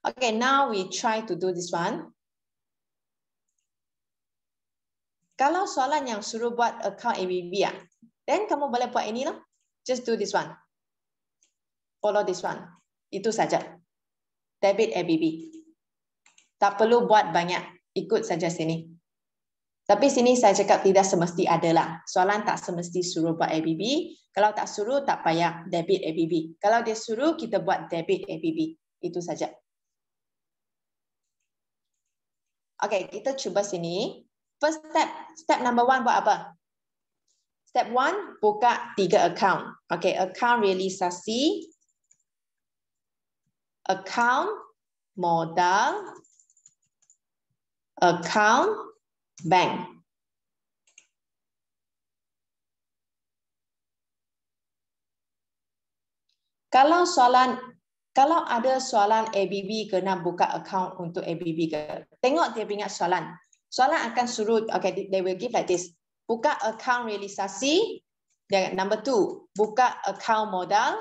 Okay, now we try to do this one. Kalau soalan yang suruh buat account ABB, ya, ah, then kamu boleh buat ini. Lah. Just do this one. Follow this one. Itu saja. Debit ABB. Tak perlu buat banyak. Ikut saja sini. Tapi sini saya cakap tidak semesti adalah. Soalan tak semesti suruh buat ABB. Kalau tak suruh, tak payah debit ABB. Kalau dia suruh, kita buat debit ABB. Itu saja. Okay, kita cuba sini. First step, step number one buat apa? Step one, buka tiga account. Okay, account realisasi. Account modal. Account bang. Kalau soalan, kalau ada soalan ABB kena buka account untuk ABB ke? Tengok dia ingat soalan. Soalan akan suruh, okay, they will give like this. Buka account realisasi, dan number two, buka account modal,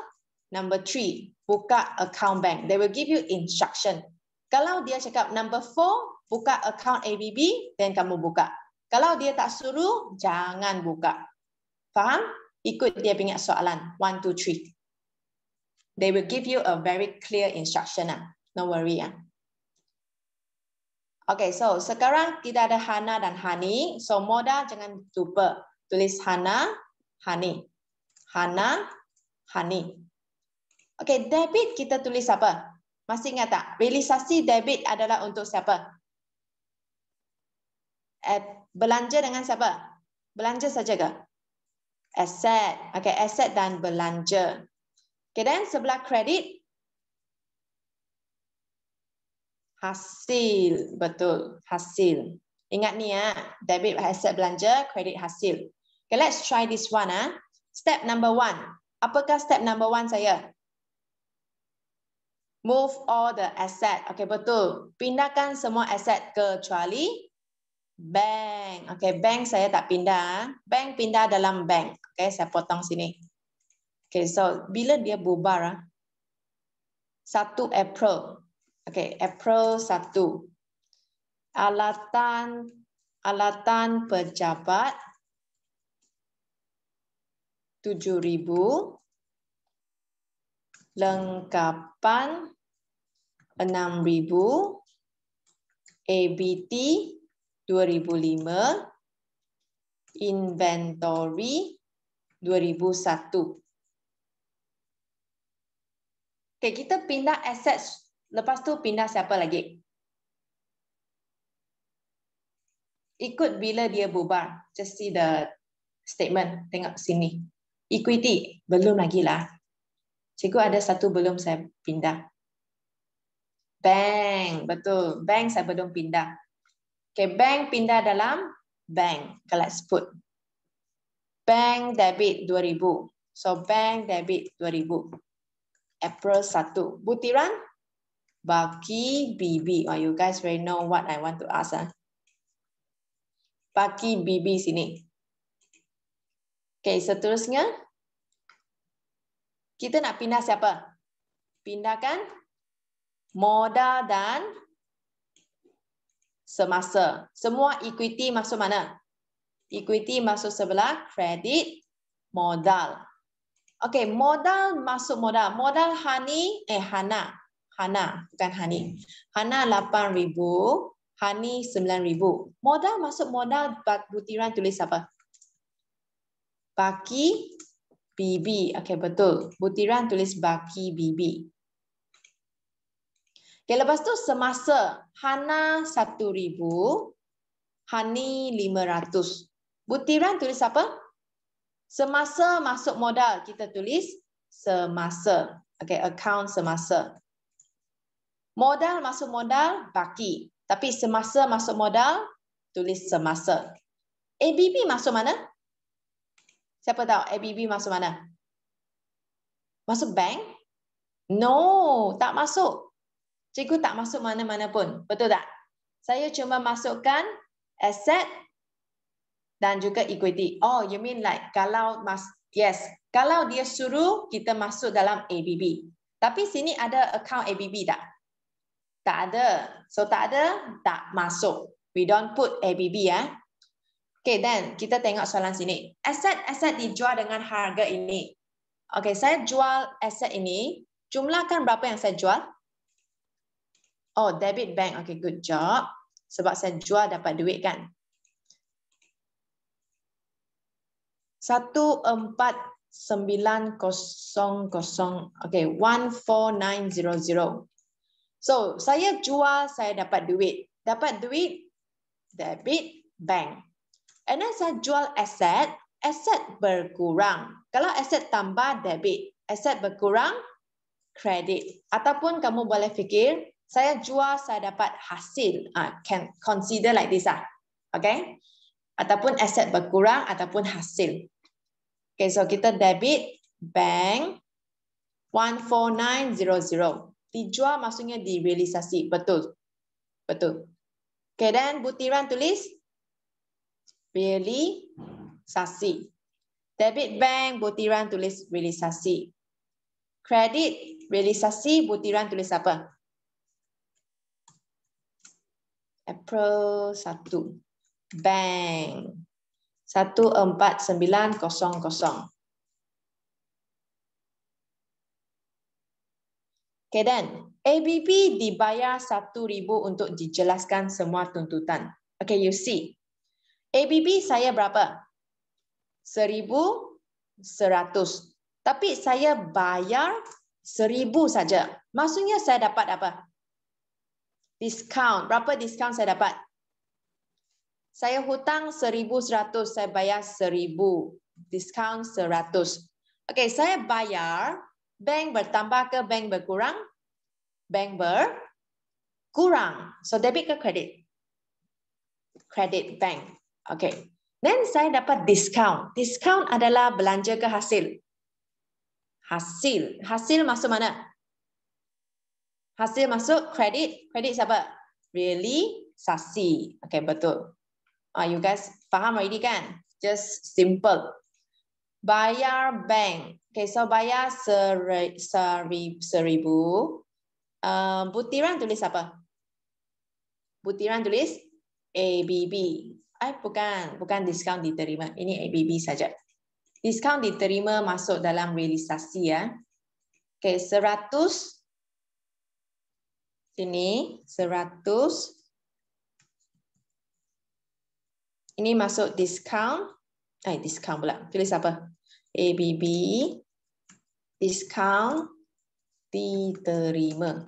number three, buka account bank. They will give you instruction. Kalau dia cakap number four, buka account ABB dan kamu buka. Kalau dia tak suruh, jangan buka. Faham? Ikut dia punya soalan. One, two, three. They will give you a very clear instruction. Ah. No worry. Ah. Okay, so sekarang kita ada Hana dan Hani. So modal jangan lupa. Tulis Hana, Hani. Hana, Hani. Okay, debit kita tulis apa? Masih ingat tak? Realisasi debit adalah untuk siapa? eh, belanja dengan siapa? Belanja saja ke? Asset. Okay, asset dan belanja. Okay, then sebelah kredit. Hasil. Betul. Hasil. Ingat ni ya. Debit, asset, belanja, kredit, hasil. Okay, let's try this one. Ah. Step number one. Apakah step number one saya? Move all the asset. Okay, betul. Pindahkan semua asset kecuali Bank. okay bank saya tak pindah. Bank pindah dalam bank. okay saya potong sini. Okay, so bila dia bubar? 1 ah? April. okay April 1. Alatan alatan pejabat 7000 lengkapan 6000 ABT 2005 inventory 2001 okay, kita pindah assets lepas tu pindah siapa lagi ikut bila dia bubar just see the statement tengok sini equity belum lagi lah cikgu ada satu belum saya pindah bank betul bank saya belum pindah Okay, bank pindah dalam bank. Kalau let's put, Bank debit 2000. So, bank debit 2000. April 1. Butiran? Bagi BB. Oh, you guys very know what I want to ask. ah. Bagi BB sini. Okay, seterusnya. Kita nak pindah siapa? Pindahkan modal dan semasa. Semua equity masuk mana? Equity masuk sebelah kredit modal. Okey, modal masuk modal. Modal Hani eh Hana. Hana bukan Hani. Hana 8000, Hani 9000. Modal masuk modal bat butiran tulis apa? Baki BB. Okey, betul. Butiran tulis baki BB. Okay, lepas tu semasa Hana satu ribu Hani lima ratus. Butiran tulis apa? Semasa masuk modal kita tulis semasa. Okay, account semasa. Modal masuk modal baki. Tapi semasa masuk modal tulis semasa. ABB masuk mana? Siapa tahu ABB masuk mana? Masuk bank? No, tak masuk cikgu tak masuk mana-mana pun. Betul tak? Saya cuma masukkan aset dan juga equity. Oh, you mean like kalau mas yes, kalau dia suruh kita masuk dalam ABB. Tapi sini ada account ABB tak? Tak ada. So tak ada, tak masuk. We don't put ABB ya. Eh? Okay, then kita tengok soalan sini. Aset-aset dijual dengan harga ini. Okay, saya jual aset ini. Jumlahkan berapa yang saya jual? Oh, debit bank. Okay, good job. Sebab saya jual dapat duit kan. Satu empat sembilan kosong kosong. Okay, one four nine zero zero. So, saya jual, saya dapat duit. Dapat duit, debit, bank. And then saya jual aset, aset berkurang. Kalau aset tambah, debit. Aset berkurang, kredit. Ataupun kamu boleh fikir, saya jual saya dapat hasil uh, can consider like this ah okay ataupun aset berkurang ataupun hasil okay so kita debit bank one four nine zero zero dijual maksudnya direalisasi betul betul okay then butiran tulis realisasi debit bank butiran tulis realisasi kredit realisasi butiran tulis apa April 1. Bang. 14900. Okay then, ABB dibayar 1000 untuk dijelaskan semua tuntutan. Okay, you see. ABB saya berapa? 1100. Tapi saya bayar 1000 saja. Maksudnya saya dapat apa? discount. Berapa discount saya dapat? Saya hutang seribu seratus, saya bayar seribu, Discount seratus. Okay, saya bayar, bank bertambah ke bank berkurang? Bank berkurang. So debit ke kredit? Credit bank. Okay, Then saya dapat discount. Discount adalah belanja ke hasil? Hasil. Hasil masuk mana? Hasil masuk kredit, kredit siapa? Really sasi Okay, betul. ah you guys faham already kan? Just simple. Bayar bank. Okay, so bayar seri, seri, seribu. Uh, butiran tulis apa? Butiran tulis ABB. Ay, bukan, bukan diskaun diterima. Ini ABB saja. Diskaun diterima masuk dalam realisasi. ya. Okay, seratus ini 100 ini masuk discount eh discount pula tulis apa ABB discount diterima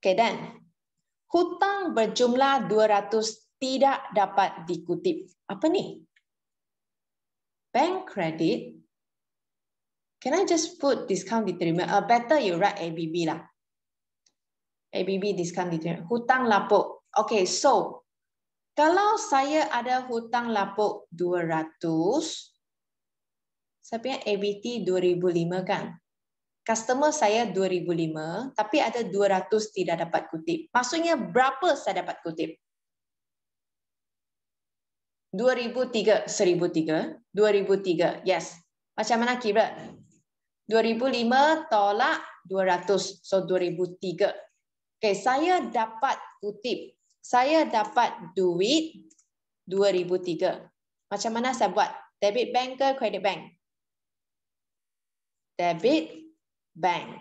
Okay dan hutang berjumlah 200 tidak dapat dikutip apa ni bank credit Can I just put discount detriment? Uh, better you write ABB lah. ABB discount detriment. Hutang lapuk. Okay, so kalau saya ada hutang lapuk 200, saya punya ABT 2005 kan? Customer saya 2005, tapi ada 200 tidak dapat kutip. Maksudnya berapa saya dapat kutip? 2003, 1003, 2003, yes. Macam mana kira? 2005 tolak 200 so 2003 Okay saya dapat kutip saya dapat duit 2003 macam mana saya buat debit bank ke credit bank debit bank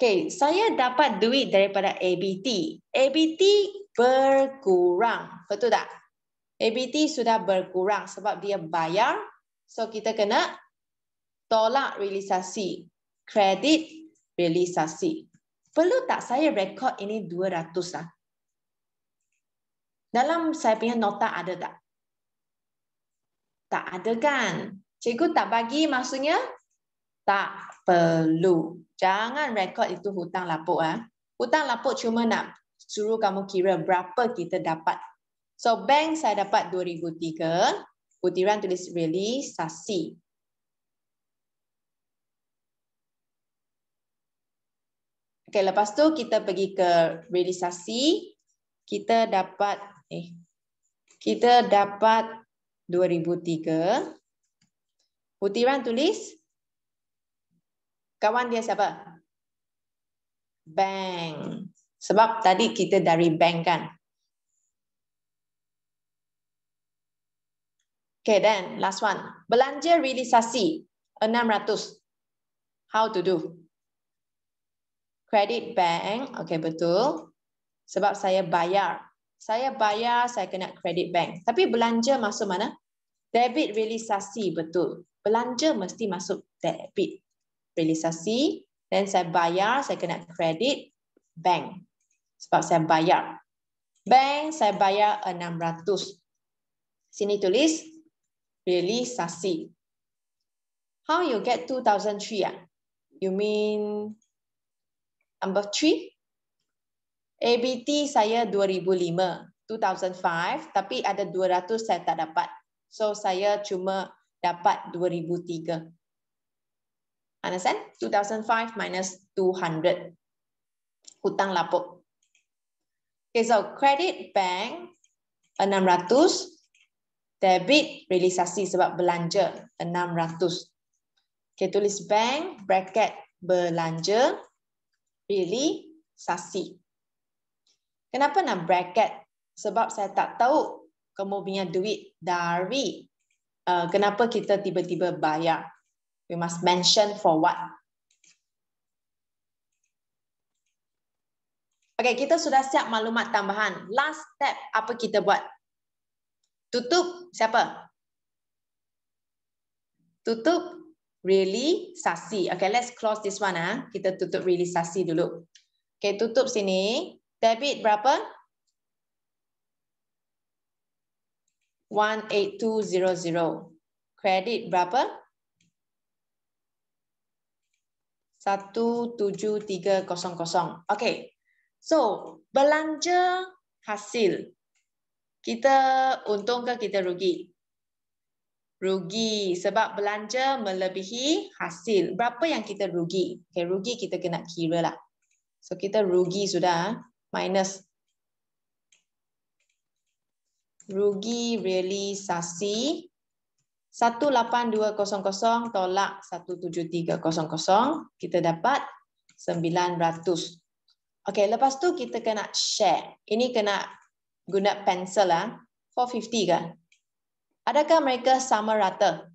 Okay saya dapat duit daripada ABT ABT berkurang betul tak ABT sudah berkurang sebab dia bayar so kita kena Tolak realisasi. Kredit realisasi. Perlu tak saya rekod ini 200 lah? Dalam saya punya nota ada tak? Tak ada kan? Cikgu tak bagi maksudnya? Tak perlu. Jangan rekod itu hutang lapuk. Ha? Hutang lapuk cuma nak suruh kamu kira berapa kita dapat. So bank saya dapat 2003. Putiran tulis realisasi. Okay, lepas tu kita pergi ke realisasi. Kita dapat eh kita dapat 2003. Putiran tulis. Kawan dia siapa? Bank. Sebab tadi kita dari bank kan. Okay, then last one. Belanja realisasi 600. How to do? credit bank. Okay, betul. Sebab saya bayar. Saya bayar, saya kena credit bank. Tapi belanja masuk mana? Debit realisasi, betul. Belanja mesti masuk debit realisasi. Then saya bayar, saya kena credit bank. Sebab saya bayar. Bank, saya bayar 600. Sini tulis, realisasi. How you get 2003? Ah? You mean Number three, ABT saya 2005, 2005 tapi ada 200 saya tak dapat. So saya cuma dapat 2003. Understand? 2005 minus 200. Hutang lapuk. Okay, so credit bank 600. Debit realisasi sebab belanja 600. Okay, tulis bank bracket belanja Billy, Sasi. Kenapa nak bracket? Sebab saya tak tahu kamu punya duit dari uh, kenapa kita tiba-tiba bayar. We must mention for what. Okay, kita sudah siap maklumat tambahan. Last step, apa kita buat? Tutup, siapa? Tutup, really sasi. Okay, let's close this one. Ah. Kita tutup really sasi dulu. Okay, tutup sini. Debit berapa? One eight two zero zero. Credit berapa? Satu tujuh tiga kosong kosong. Okay. So, belanja hasil. Kita untung ke kita rugi? rugi sebab belanja melebihi hasil. Berapa yang kita rugi? Okay, rugi kita kena kira lah. So kita rugi sudah ah, minus rugi realisasi 18200 tolak 17300 kita dapat 900. Okey, lepas tu kita kena share. Ini kena guna pensel ah. 450 kan? Adakah mereka sama rata?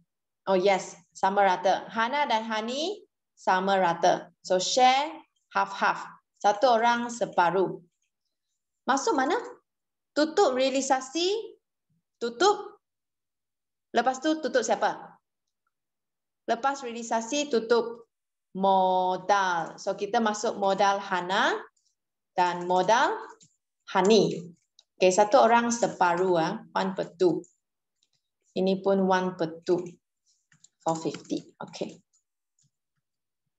Oh yes, sama rata. Hana dan Hani sama rata. So share half-half. Satu orang separuh. Masuk mana? Tutup realisasi. Tutup. Lepas tu tutup siapa? Lepas realisasi tutup modal. So kita masuk modal Hana dan modal Hani. Okay, satu orang separuh. Ah. One per two. Ini pun 1 per 2. 450. Okay.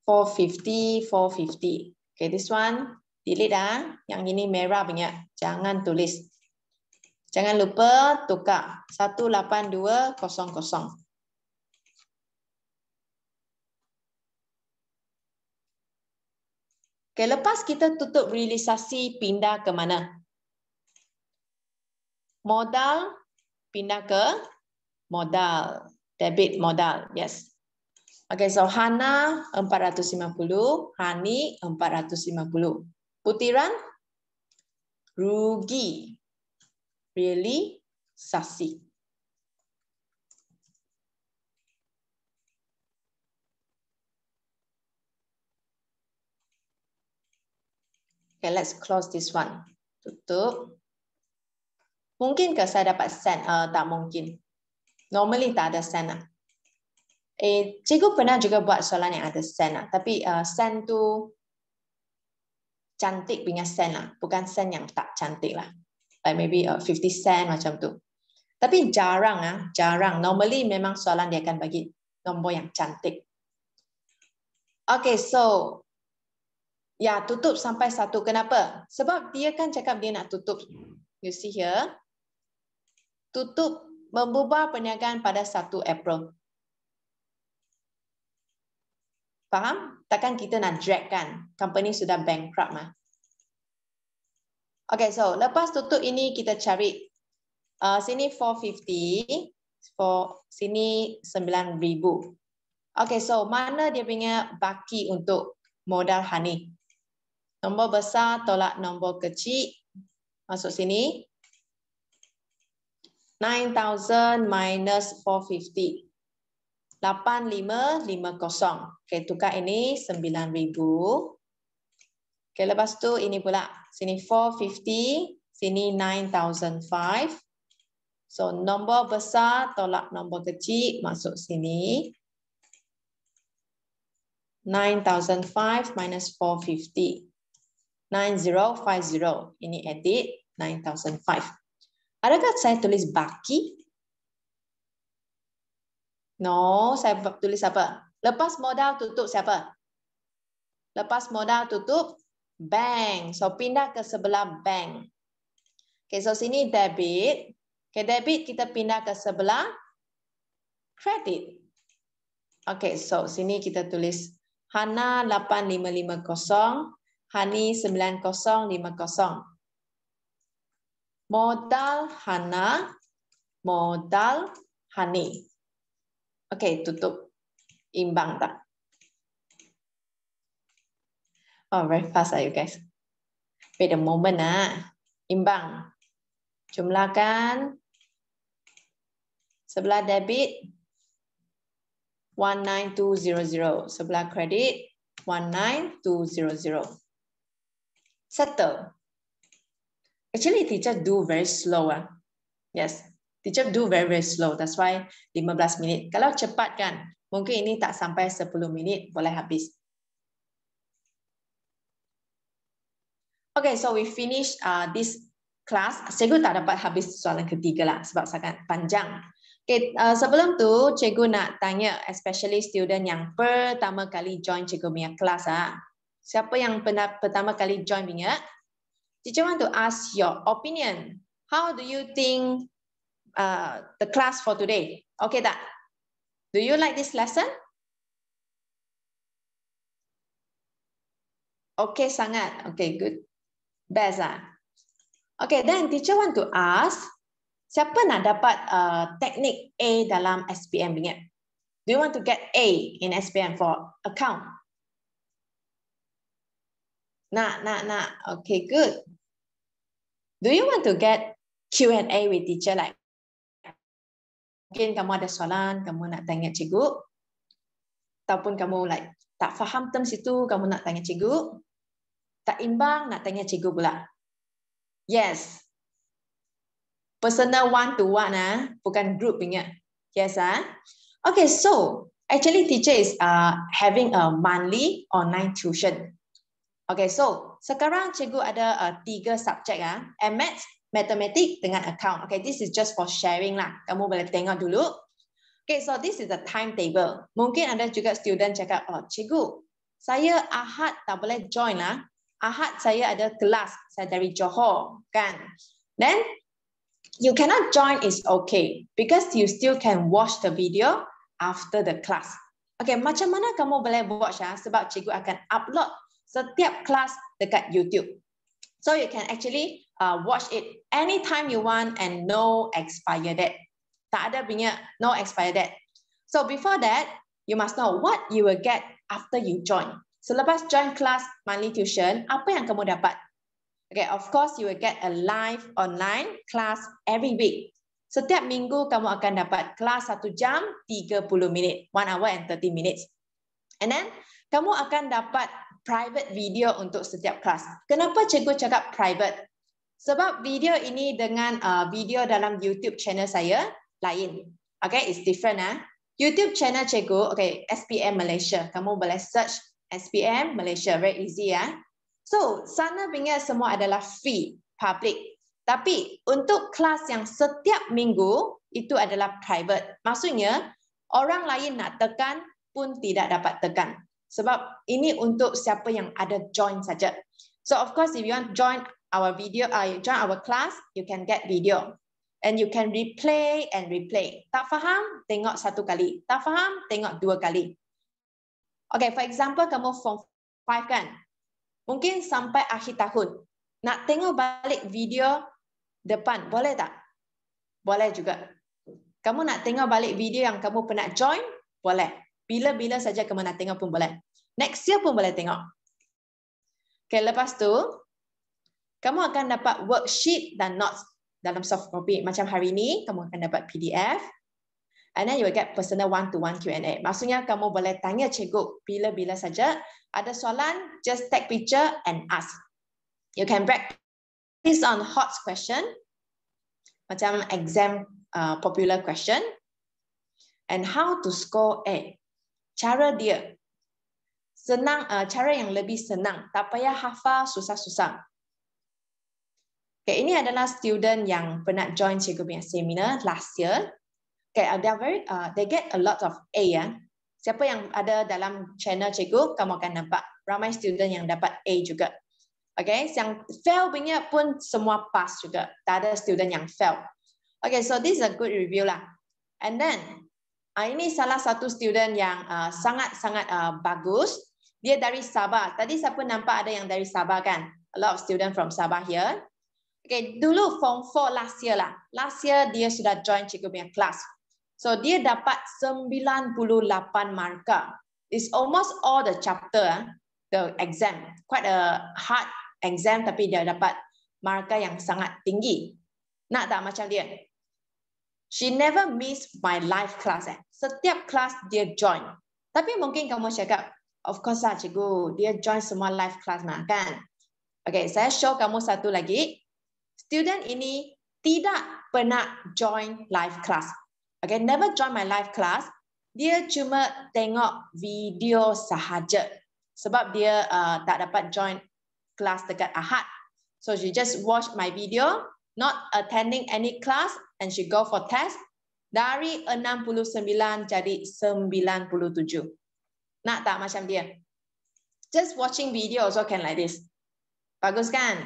450, 450. Okay, this one. Delete ah. Yang ini merah punya. Jangan tulis. Jangan lupa tukar. 18200. Okay, lepas kita tutup realisasi, pindah ke mana? Modal pindah ke modal, debit modal. Yes. Okay, so Hana 450, Hani 450. Putiran? Rugi. Really? Sasi. Okay, let's close this one. Tutup. Mungkin ke saya dapat send? Uh, tak mungkin normally tak ada sen lah. Eh, cikgu pernah juga buat soalan yang ada sen lah. Tapi uh, sen tu cantik punya sen lah. Bukan sen yang tak cantik lah. Like maybe uh, 50 sen macam tu. Tapi jarang ah, jarang. Normally memang soalan dia akan bagi nombor yang cantik. Okay, so ya tutup sampai satu. Kenapa? Sebab dia kan cakap dia nak tutup. You see here. Tutup membubar perniagaan pada 1 April. Faham? Takkan kita nak drag kan? Company sudah bankrupt mah. Okay, so lepas tutup ini kita cari uh, sini 450 for sini 9000. Okay, so mana dia punya baki untuk modal honey? Nombor besar tolak nombor kecil. Masuk sini. 9,000 minus 450. 8,5,50. Okay, tukar ini 9,000. Okay, lepas tu ini pula. Sini 450. Sini 9,005. So, nombor besar tolak nombor kecil masuk sini. 9,005 minus 450. 9,050. Ini edit 9,005. Adakah saya tulis baki? No, saya tulis apa? Lepas modal tutup siapa? Lepas modal tutup bank. So pindah ke sebelah bank. Okay, so sini debit. Okay, debit kita pindah ke sebelah credit. Okay, so sini kita tulis Hana 8550, Hani 9050 modal hana modal hani Okay, tutup imbang tak oh very fast are you guys wait a moment lah. imbang jumlahkan sebelah debit 19200 sebelah kredit 19200 settle actually teacher do very slow ah. Yes, teacher do very very slow. That's why 15 minit. Kalau cepat kan, mungkin ini tak sampai 10 minit boleh habis. Okay, so we finish uh, this class. Cikgu tak dapat habis soalan ketiga lah sebab sangat panjang. Okay, uh, sebelum tu cikgu nak tanya especially student yang pertama kali join cikgu punya kelas ah. Siapa yang pernah pertama kali join minyak? teacher want to ask your opinion. How do you think uh, the class for today? Okay, that. Do you like this lesson? Okay, sangat. Okay, good. Best ah. Okay, then teacher want to ask, siapa nak dapat uh, teknik A dalam SPM bingit? Do you want to get A in SPM for account? Nak, nak, nak. Okay, good. Do you want to get Q and A with teacher like mungkin kamu ada soalan, kamu nak tanya cikgu ataupun kamu like tak faham term situ, kamu nak tanya cikgu tak imbang, nak tanya cikgu pula. Yes. Personal one to one ah, bukan group punya. Yes ah. Okay, so actually teacher is ah having a monthly online tuition. Okay, so sekarang cikgu ada uh, tiga subjek ah, uh, maths, mathematics dengan account. Okay, this is just for sharing lah. Kamu boleh tengok dulu. Okay, so this is the timetable. Mungkin ada juga student cakap, oh cikgu, saya Ahad tak boleh join lah. Ahad saya ada kelas, saya dari Johor, kan? Then you cannot join is okay because you still can watch the video after the class. Okay, macam mana kamu boleh watch ah? Sebab cikgu akan upload setiap kelas dekat YouTube. So you can actually uh, watch it anytime you want and no expire that. Tak ada punya no expire that. So before that, you must know what you will get after you join. Selepas so, join kelas monthly tuition, apa yang kamu dapat? Okay, of course you will get a live online class every week. Setiap minggu kamu akan dapat kelas 1 jam 30 minit, 1 hour and 30 minutes. And then kamu akan dapat private video untuk setiap kelas. Kenapa cikgu cakap private? Sebab video ini dengan uh, video dalam YouTube channel saya lain. Okay, it's different. Ah. YouTube channel cikgu, okay, SPM Malaysia. Kamu boleh search SPM Malaysia. Very easy. ya. Ah. So, sana ingat semua adalah free, public. Tapi untuk kelas yang setiap minggu, itu adalah private. Maksudnya, orang lain nak tekan pun tidak dapat tekan sebab ini untuk siapa yang ada join saja. So of course if you want join our video uh, join our class you can get video and you can replay and replay. Tak faham? Tengok satu kali. Tak faham? Tengok dua kali. Okay, for example kamu from five kan. Mungkin sampai akhir tahun nak tengok balik video depan boleh tak? Boleh juga. Kamu nak tengok balik video yang kamu pernah join? Boleh bila-bila saja kamu nak tengok pun boleh. Next year pun boleh tengok. Okay, lepas tu, kamu akan dapat worksheet dan notes dalam soft copy. Macam hari ini, kamu akan dapat PDF. And then you will get personal one-to-one Q&A. Maksudnya, kamu boleh tanya cikgu bila-bila saja. Ada soalan, just take picture and ask. You can break this on hot question. Macam exam uh, popular question. And how to score A cara dia senang uh, cara yang lebih senang tak payah hafal susah-susah. Okay, ini adalah student yang pernah join cikgu punya seminar last year. Okay, uh, they very uh, they get a lot of A ya. Siapa yang ada dalam channel cikgu kamu akan nampak ramai student yang dapat A juga. Okay, yang fail punya pun semua pass juga. Tak ada student yang fail. Okay, so this is a good review lah. And then Ah, ini salah satu student yang ah, sangat-sangat uh, uh, bagus. Dia dari Sabah. Tadi siapa nampak ada yang dari Sabah kan? A lot of student from Sabah here. Okay, dulu form 4 last year lah. Last year dia sudah join cikgu punya class. So dia dapat 98 markah. It's almost all the chapter, the exam. Quite a hard exam tapi dia dapat markah yang sangat tinggi. Nak tak macam dia? She never miss my live class. Eh. Setiap class dia join. Tapi mungkin kamu cakap, of course lah cikgu, dia join semua live class mah kan? Okay, saya show kamu satu lagi. Student ini tidak pernah join live class. Okay, never join my live class. Dia cuma tengok video sahaja. Sebab dia uh, tak dapat join kelas dekat Ahad. So she just watch my video not attending any class and she go for test dari 69 jadi 97 nak tak macam dia just watching video also can like this bagus kan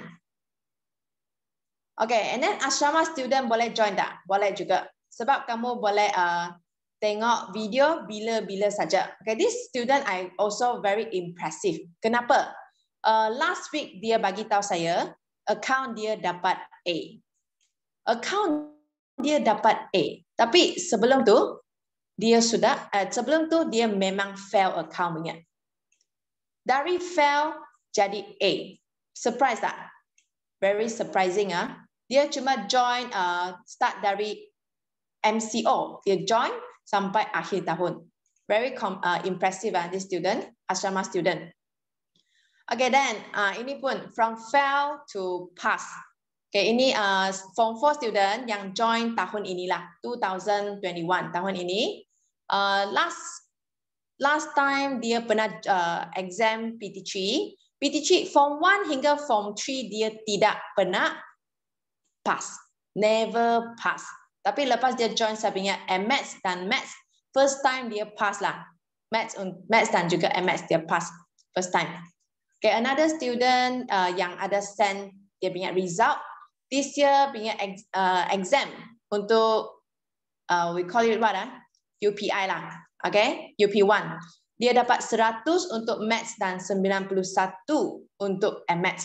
okay and then asrama student boleh join tak boleh juga sebab kamu boleh uh, tengok video bila-bila saja okay this student i also very impressive kenapa uh, last week dia bagi tahu saya account dia dapat A account dia dapat A. Tapi sebelum tu dia sudah uh, sebelum tu dia memang fail accountnya. Dari fail jadi A. Surprise tak? Very surprising ah. Dia cuma join uh, start dari MCO. Dia join sampai akhir tahun. Very com, uh, impressive ah uh, this student, asrama student. Okay then, uh, ini pun from fail to pass. Okay, ini uh, form 4 student yang join tahun inilah, 2021 tahun ini. Uh, last last time dia pernah uh, exam PT3. PT3 form 1 hingga form 3 dia tidak pernah pass. Never pass. Tapi lepas dia join sabinya MS dan Maths, first time dia pass lah. Maths, maths dan juga MS dia pass first time. Okay, another student uh, yang ada send dia punya result, this year punya ex, uh, exam untuk uh, we call it what ah uh, UPI lah okay UP1 dia dapat 100 untuk maths dan 91 untuk eh, MX.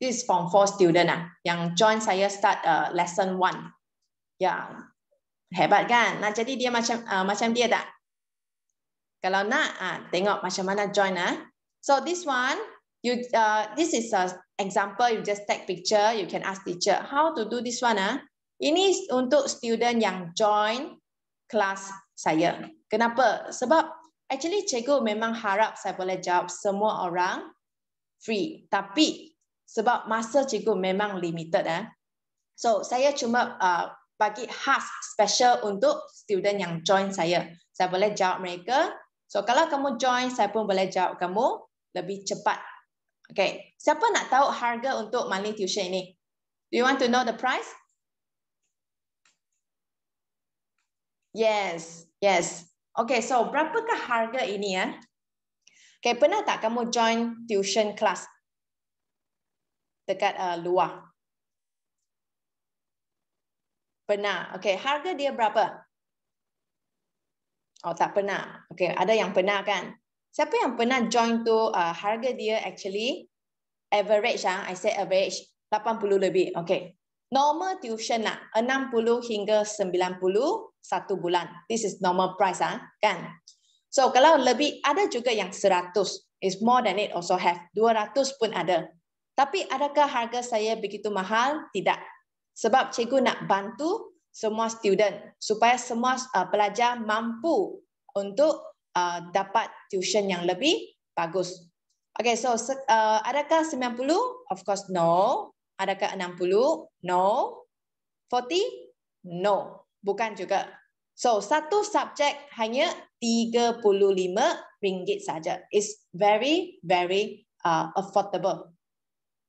This is form four student ah yang join saya start uh, lesson 1. Ya. Yeah. Hebat kan? Nah jadi dia macam uh, macam dia tak? Kalau nak uh, tengok macam mana join ah. So this one you uh, this is a example you just take picture you can ask teacher how to do this one ah uh? ini untuk student yang join class saya kenapa sebab actually cikgu memang harap saya boleh jawab semua orang free tapi sebab masa cikgu memang limited ah uh? so saya cuma uh, bagi khas special untuk student yang join saya. Saya boleh jawab mereka. So kalau kamu join, saya pun boleh jawab kamu lebih cepat. Okay, siapa nak tahu harga untuk monthly tuition ini? Do you want to know the price? Yes, yes. Okay, so berapakah harga ini ya? Okay, pernah tak kamu join tuition class dekat uh, luar? Pernah. Okay, harga dia berapa? Oh, tak pernah. Okay, ada yang pernah kan? Siapa yang pernah join tu uh, harga dia actually average ah I said average 80 lebih. Okay. Normal tuition lah, 60 hingga 90 satu bulan. This is normal price ah, kan? So kalau lebih ada juga yang 100. Is more than it also have. 200 pun ada. Tapi adakah harga saya begitu mahal? Tidak. Sebab cikgu nak bantu semua student supaya semua uh, pelajar mampu untuk Uh, dapat tuition yang lebih bagus. Okay, so uh, adakah 90? Of course, no. Adakah 60? No. 40? No. Bukan juga. So, satu subjek hanya RM35 saja. It's very, very uh, affordable.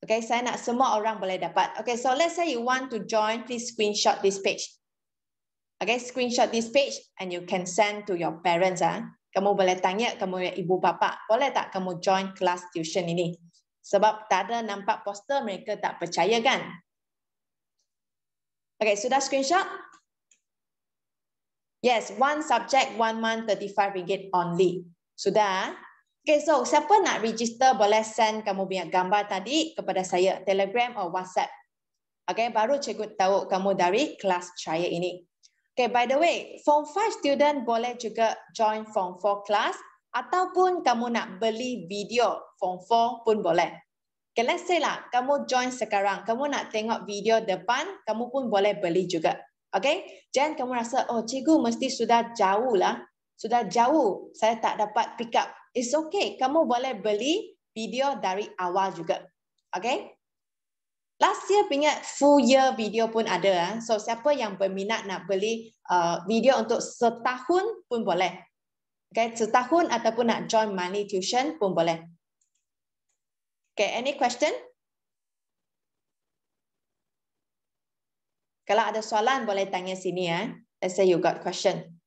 Okay, saya nak semua orang boleh dapat. Okay, so let's say you want to join, please screenshot this page. Okay, screenshot this page and you can send to your parents. Ah kamu boleh tanya kamu ibu bapa boleh tak kamu join kelas tuition ini sebab tak ada nampak poster mereka tak percaya kan okay sudah screenshot yes one subject one month thirty five ringgit only sudah ah? okay so siapa nak register boleh send kamu punya gambar tadi kepada saya telegram atau whatsapp okay baru cikgu tahu kamu dari kelas saya ini Okay, by the way, Form 5 student boleh juga join Form 4 class ataupun kamu nak beli video Form 4 pun boleh. Okay, let's say lah, kamu join sekarang, kamu nak tengok video depan, kamu pun boleh beli juga. Okay, jangan kamu rasa, oh cikgu mesti sudah jauh lah, sudah jauh, saya tak dapat pick up. It's okay, kamu boleh beli video dari awal juga. Okay. Last year punya full year video pun ada. Ah. So siapa yang berminat nak beli uh, video untuk setahun pun boleh. Okay, setahun ataupun nak join money tuition pun boleh. Okay, any question? Kalau ada soalan boleh tanya sini ya. Let's say you got question.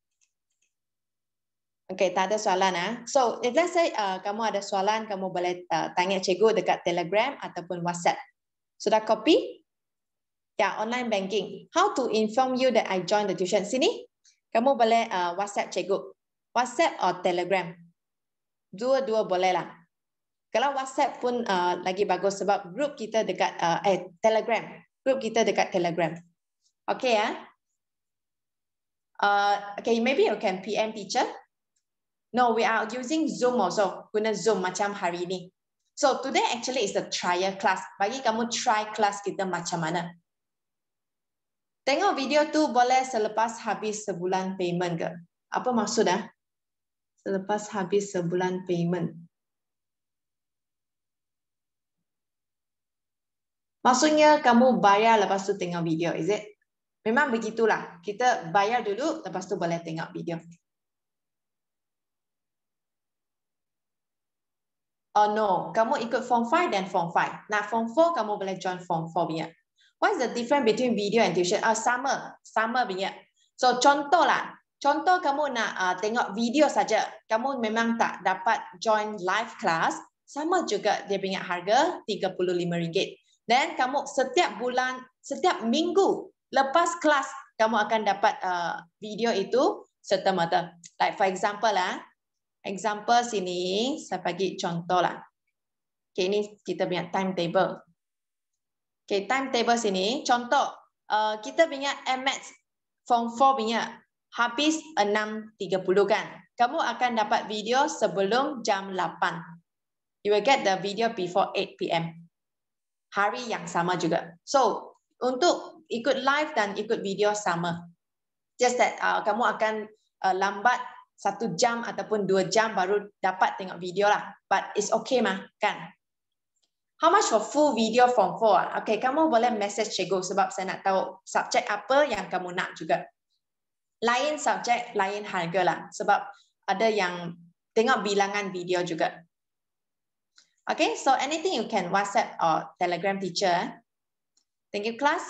Okay, tak ada soalan. Ah. So, if let's say uh, kamu ada soalan, kamu boleh uh, tanya cikgu dekat Telegram ataupun WhatsApp. Sudah that copy? Yeah, online banking. How to inform you that I join the tuition? Sini, kamu boleh uh, WhatsApp cikgu. WhatsApp or Telegram? Dua-dua boleh lah. Kalau WhatsApp pun uh, lagi bagus sebab group kita dekat uh, eh Telegram. Group kita dekat Telegram. Okay ya. Uh. Uh, okay, maybe you can PM teacher. No, we are using Zoom also. Guna Zoom macam hari ini. So today actually is the trial class. Bagi kamu try class kita macam mana? Tengok video tu boleh selepas habis sebulan payment ke? Apa maksud ah? Selepas habis sebulan payment. Maksudnya kamu bayar lepas tu tengok video, is it? Memang begitulah. Kita bayar dulu lepas tu boleh tengok video. Oh no, kamu ikut form 5 dan form 5. Nah, form 4 kamu boleh join form 4 punya. What is the difference between video and tuition? Ah, sama, sama punya. So contoh lah, contoh kamu nak uh, tengok video saja, kamu memang tak dapat join live class, sama juga dia punya harga RM35. Dan kamu setiap bulan, setiap minggu lepas kelas, kamu akan dapat uh, video itu serta-merta. Like for example lah, uh, Example sini, saya bagi contoh lah. Okay, ini kita punya timetable. Okay, timetable sini, contoh. Uh, kita punya MX form 4 punya habis 6.30 kan. Kamu akan dapat video sebelum jam 8. You will get the video before 8 p.m. Hari yang sama juga. So, untuk ikut live dan ikut video sama. Just that uh, kamu akan uh, lambat satu jam ataupun dua jam baru dapat tengok video lah. But it's okay mah, kan? How much for full video form 4? Okay, kamu boleh message cikgu sebab saya nak tahu subjek apa yang kamu nak juga. Lain subjek, lain harga lah. Sebab ada yang tengok bilangan video juga. Okay, so anything you can WhatsApp or Telegram teacher. Eh. Thank you, class.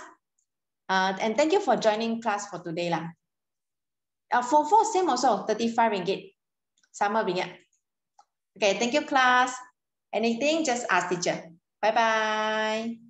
Uh, and thank you for joining class for today lah. Uh, for four, same also, 35 ringgit, summer ringgit. Okay, thank you, class. Anything, just ask teacher. Bye-bye.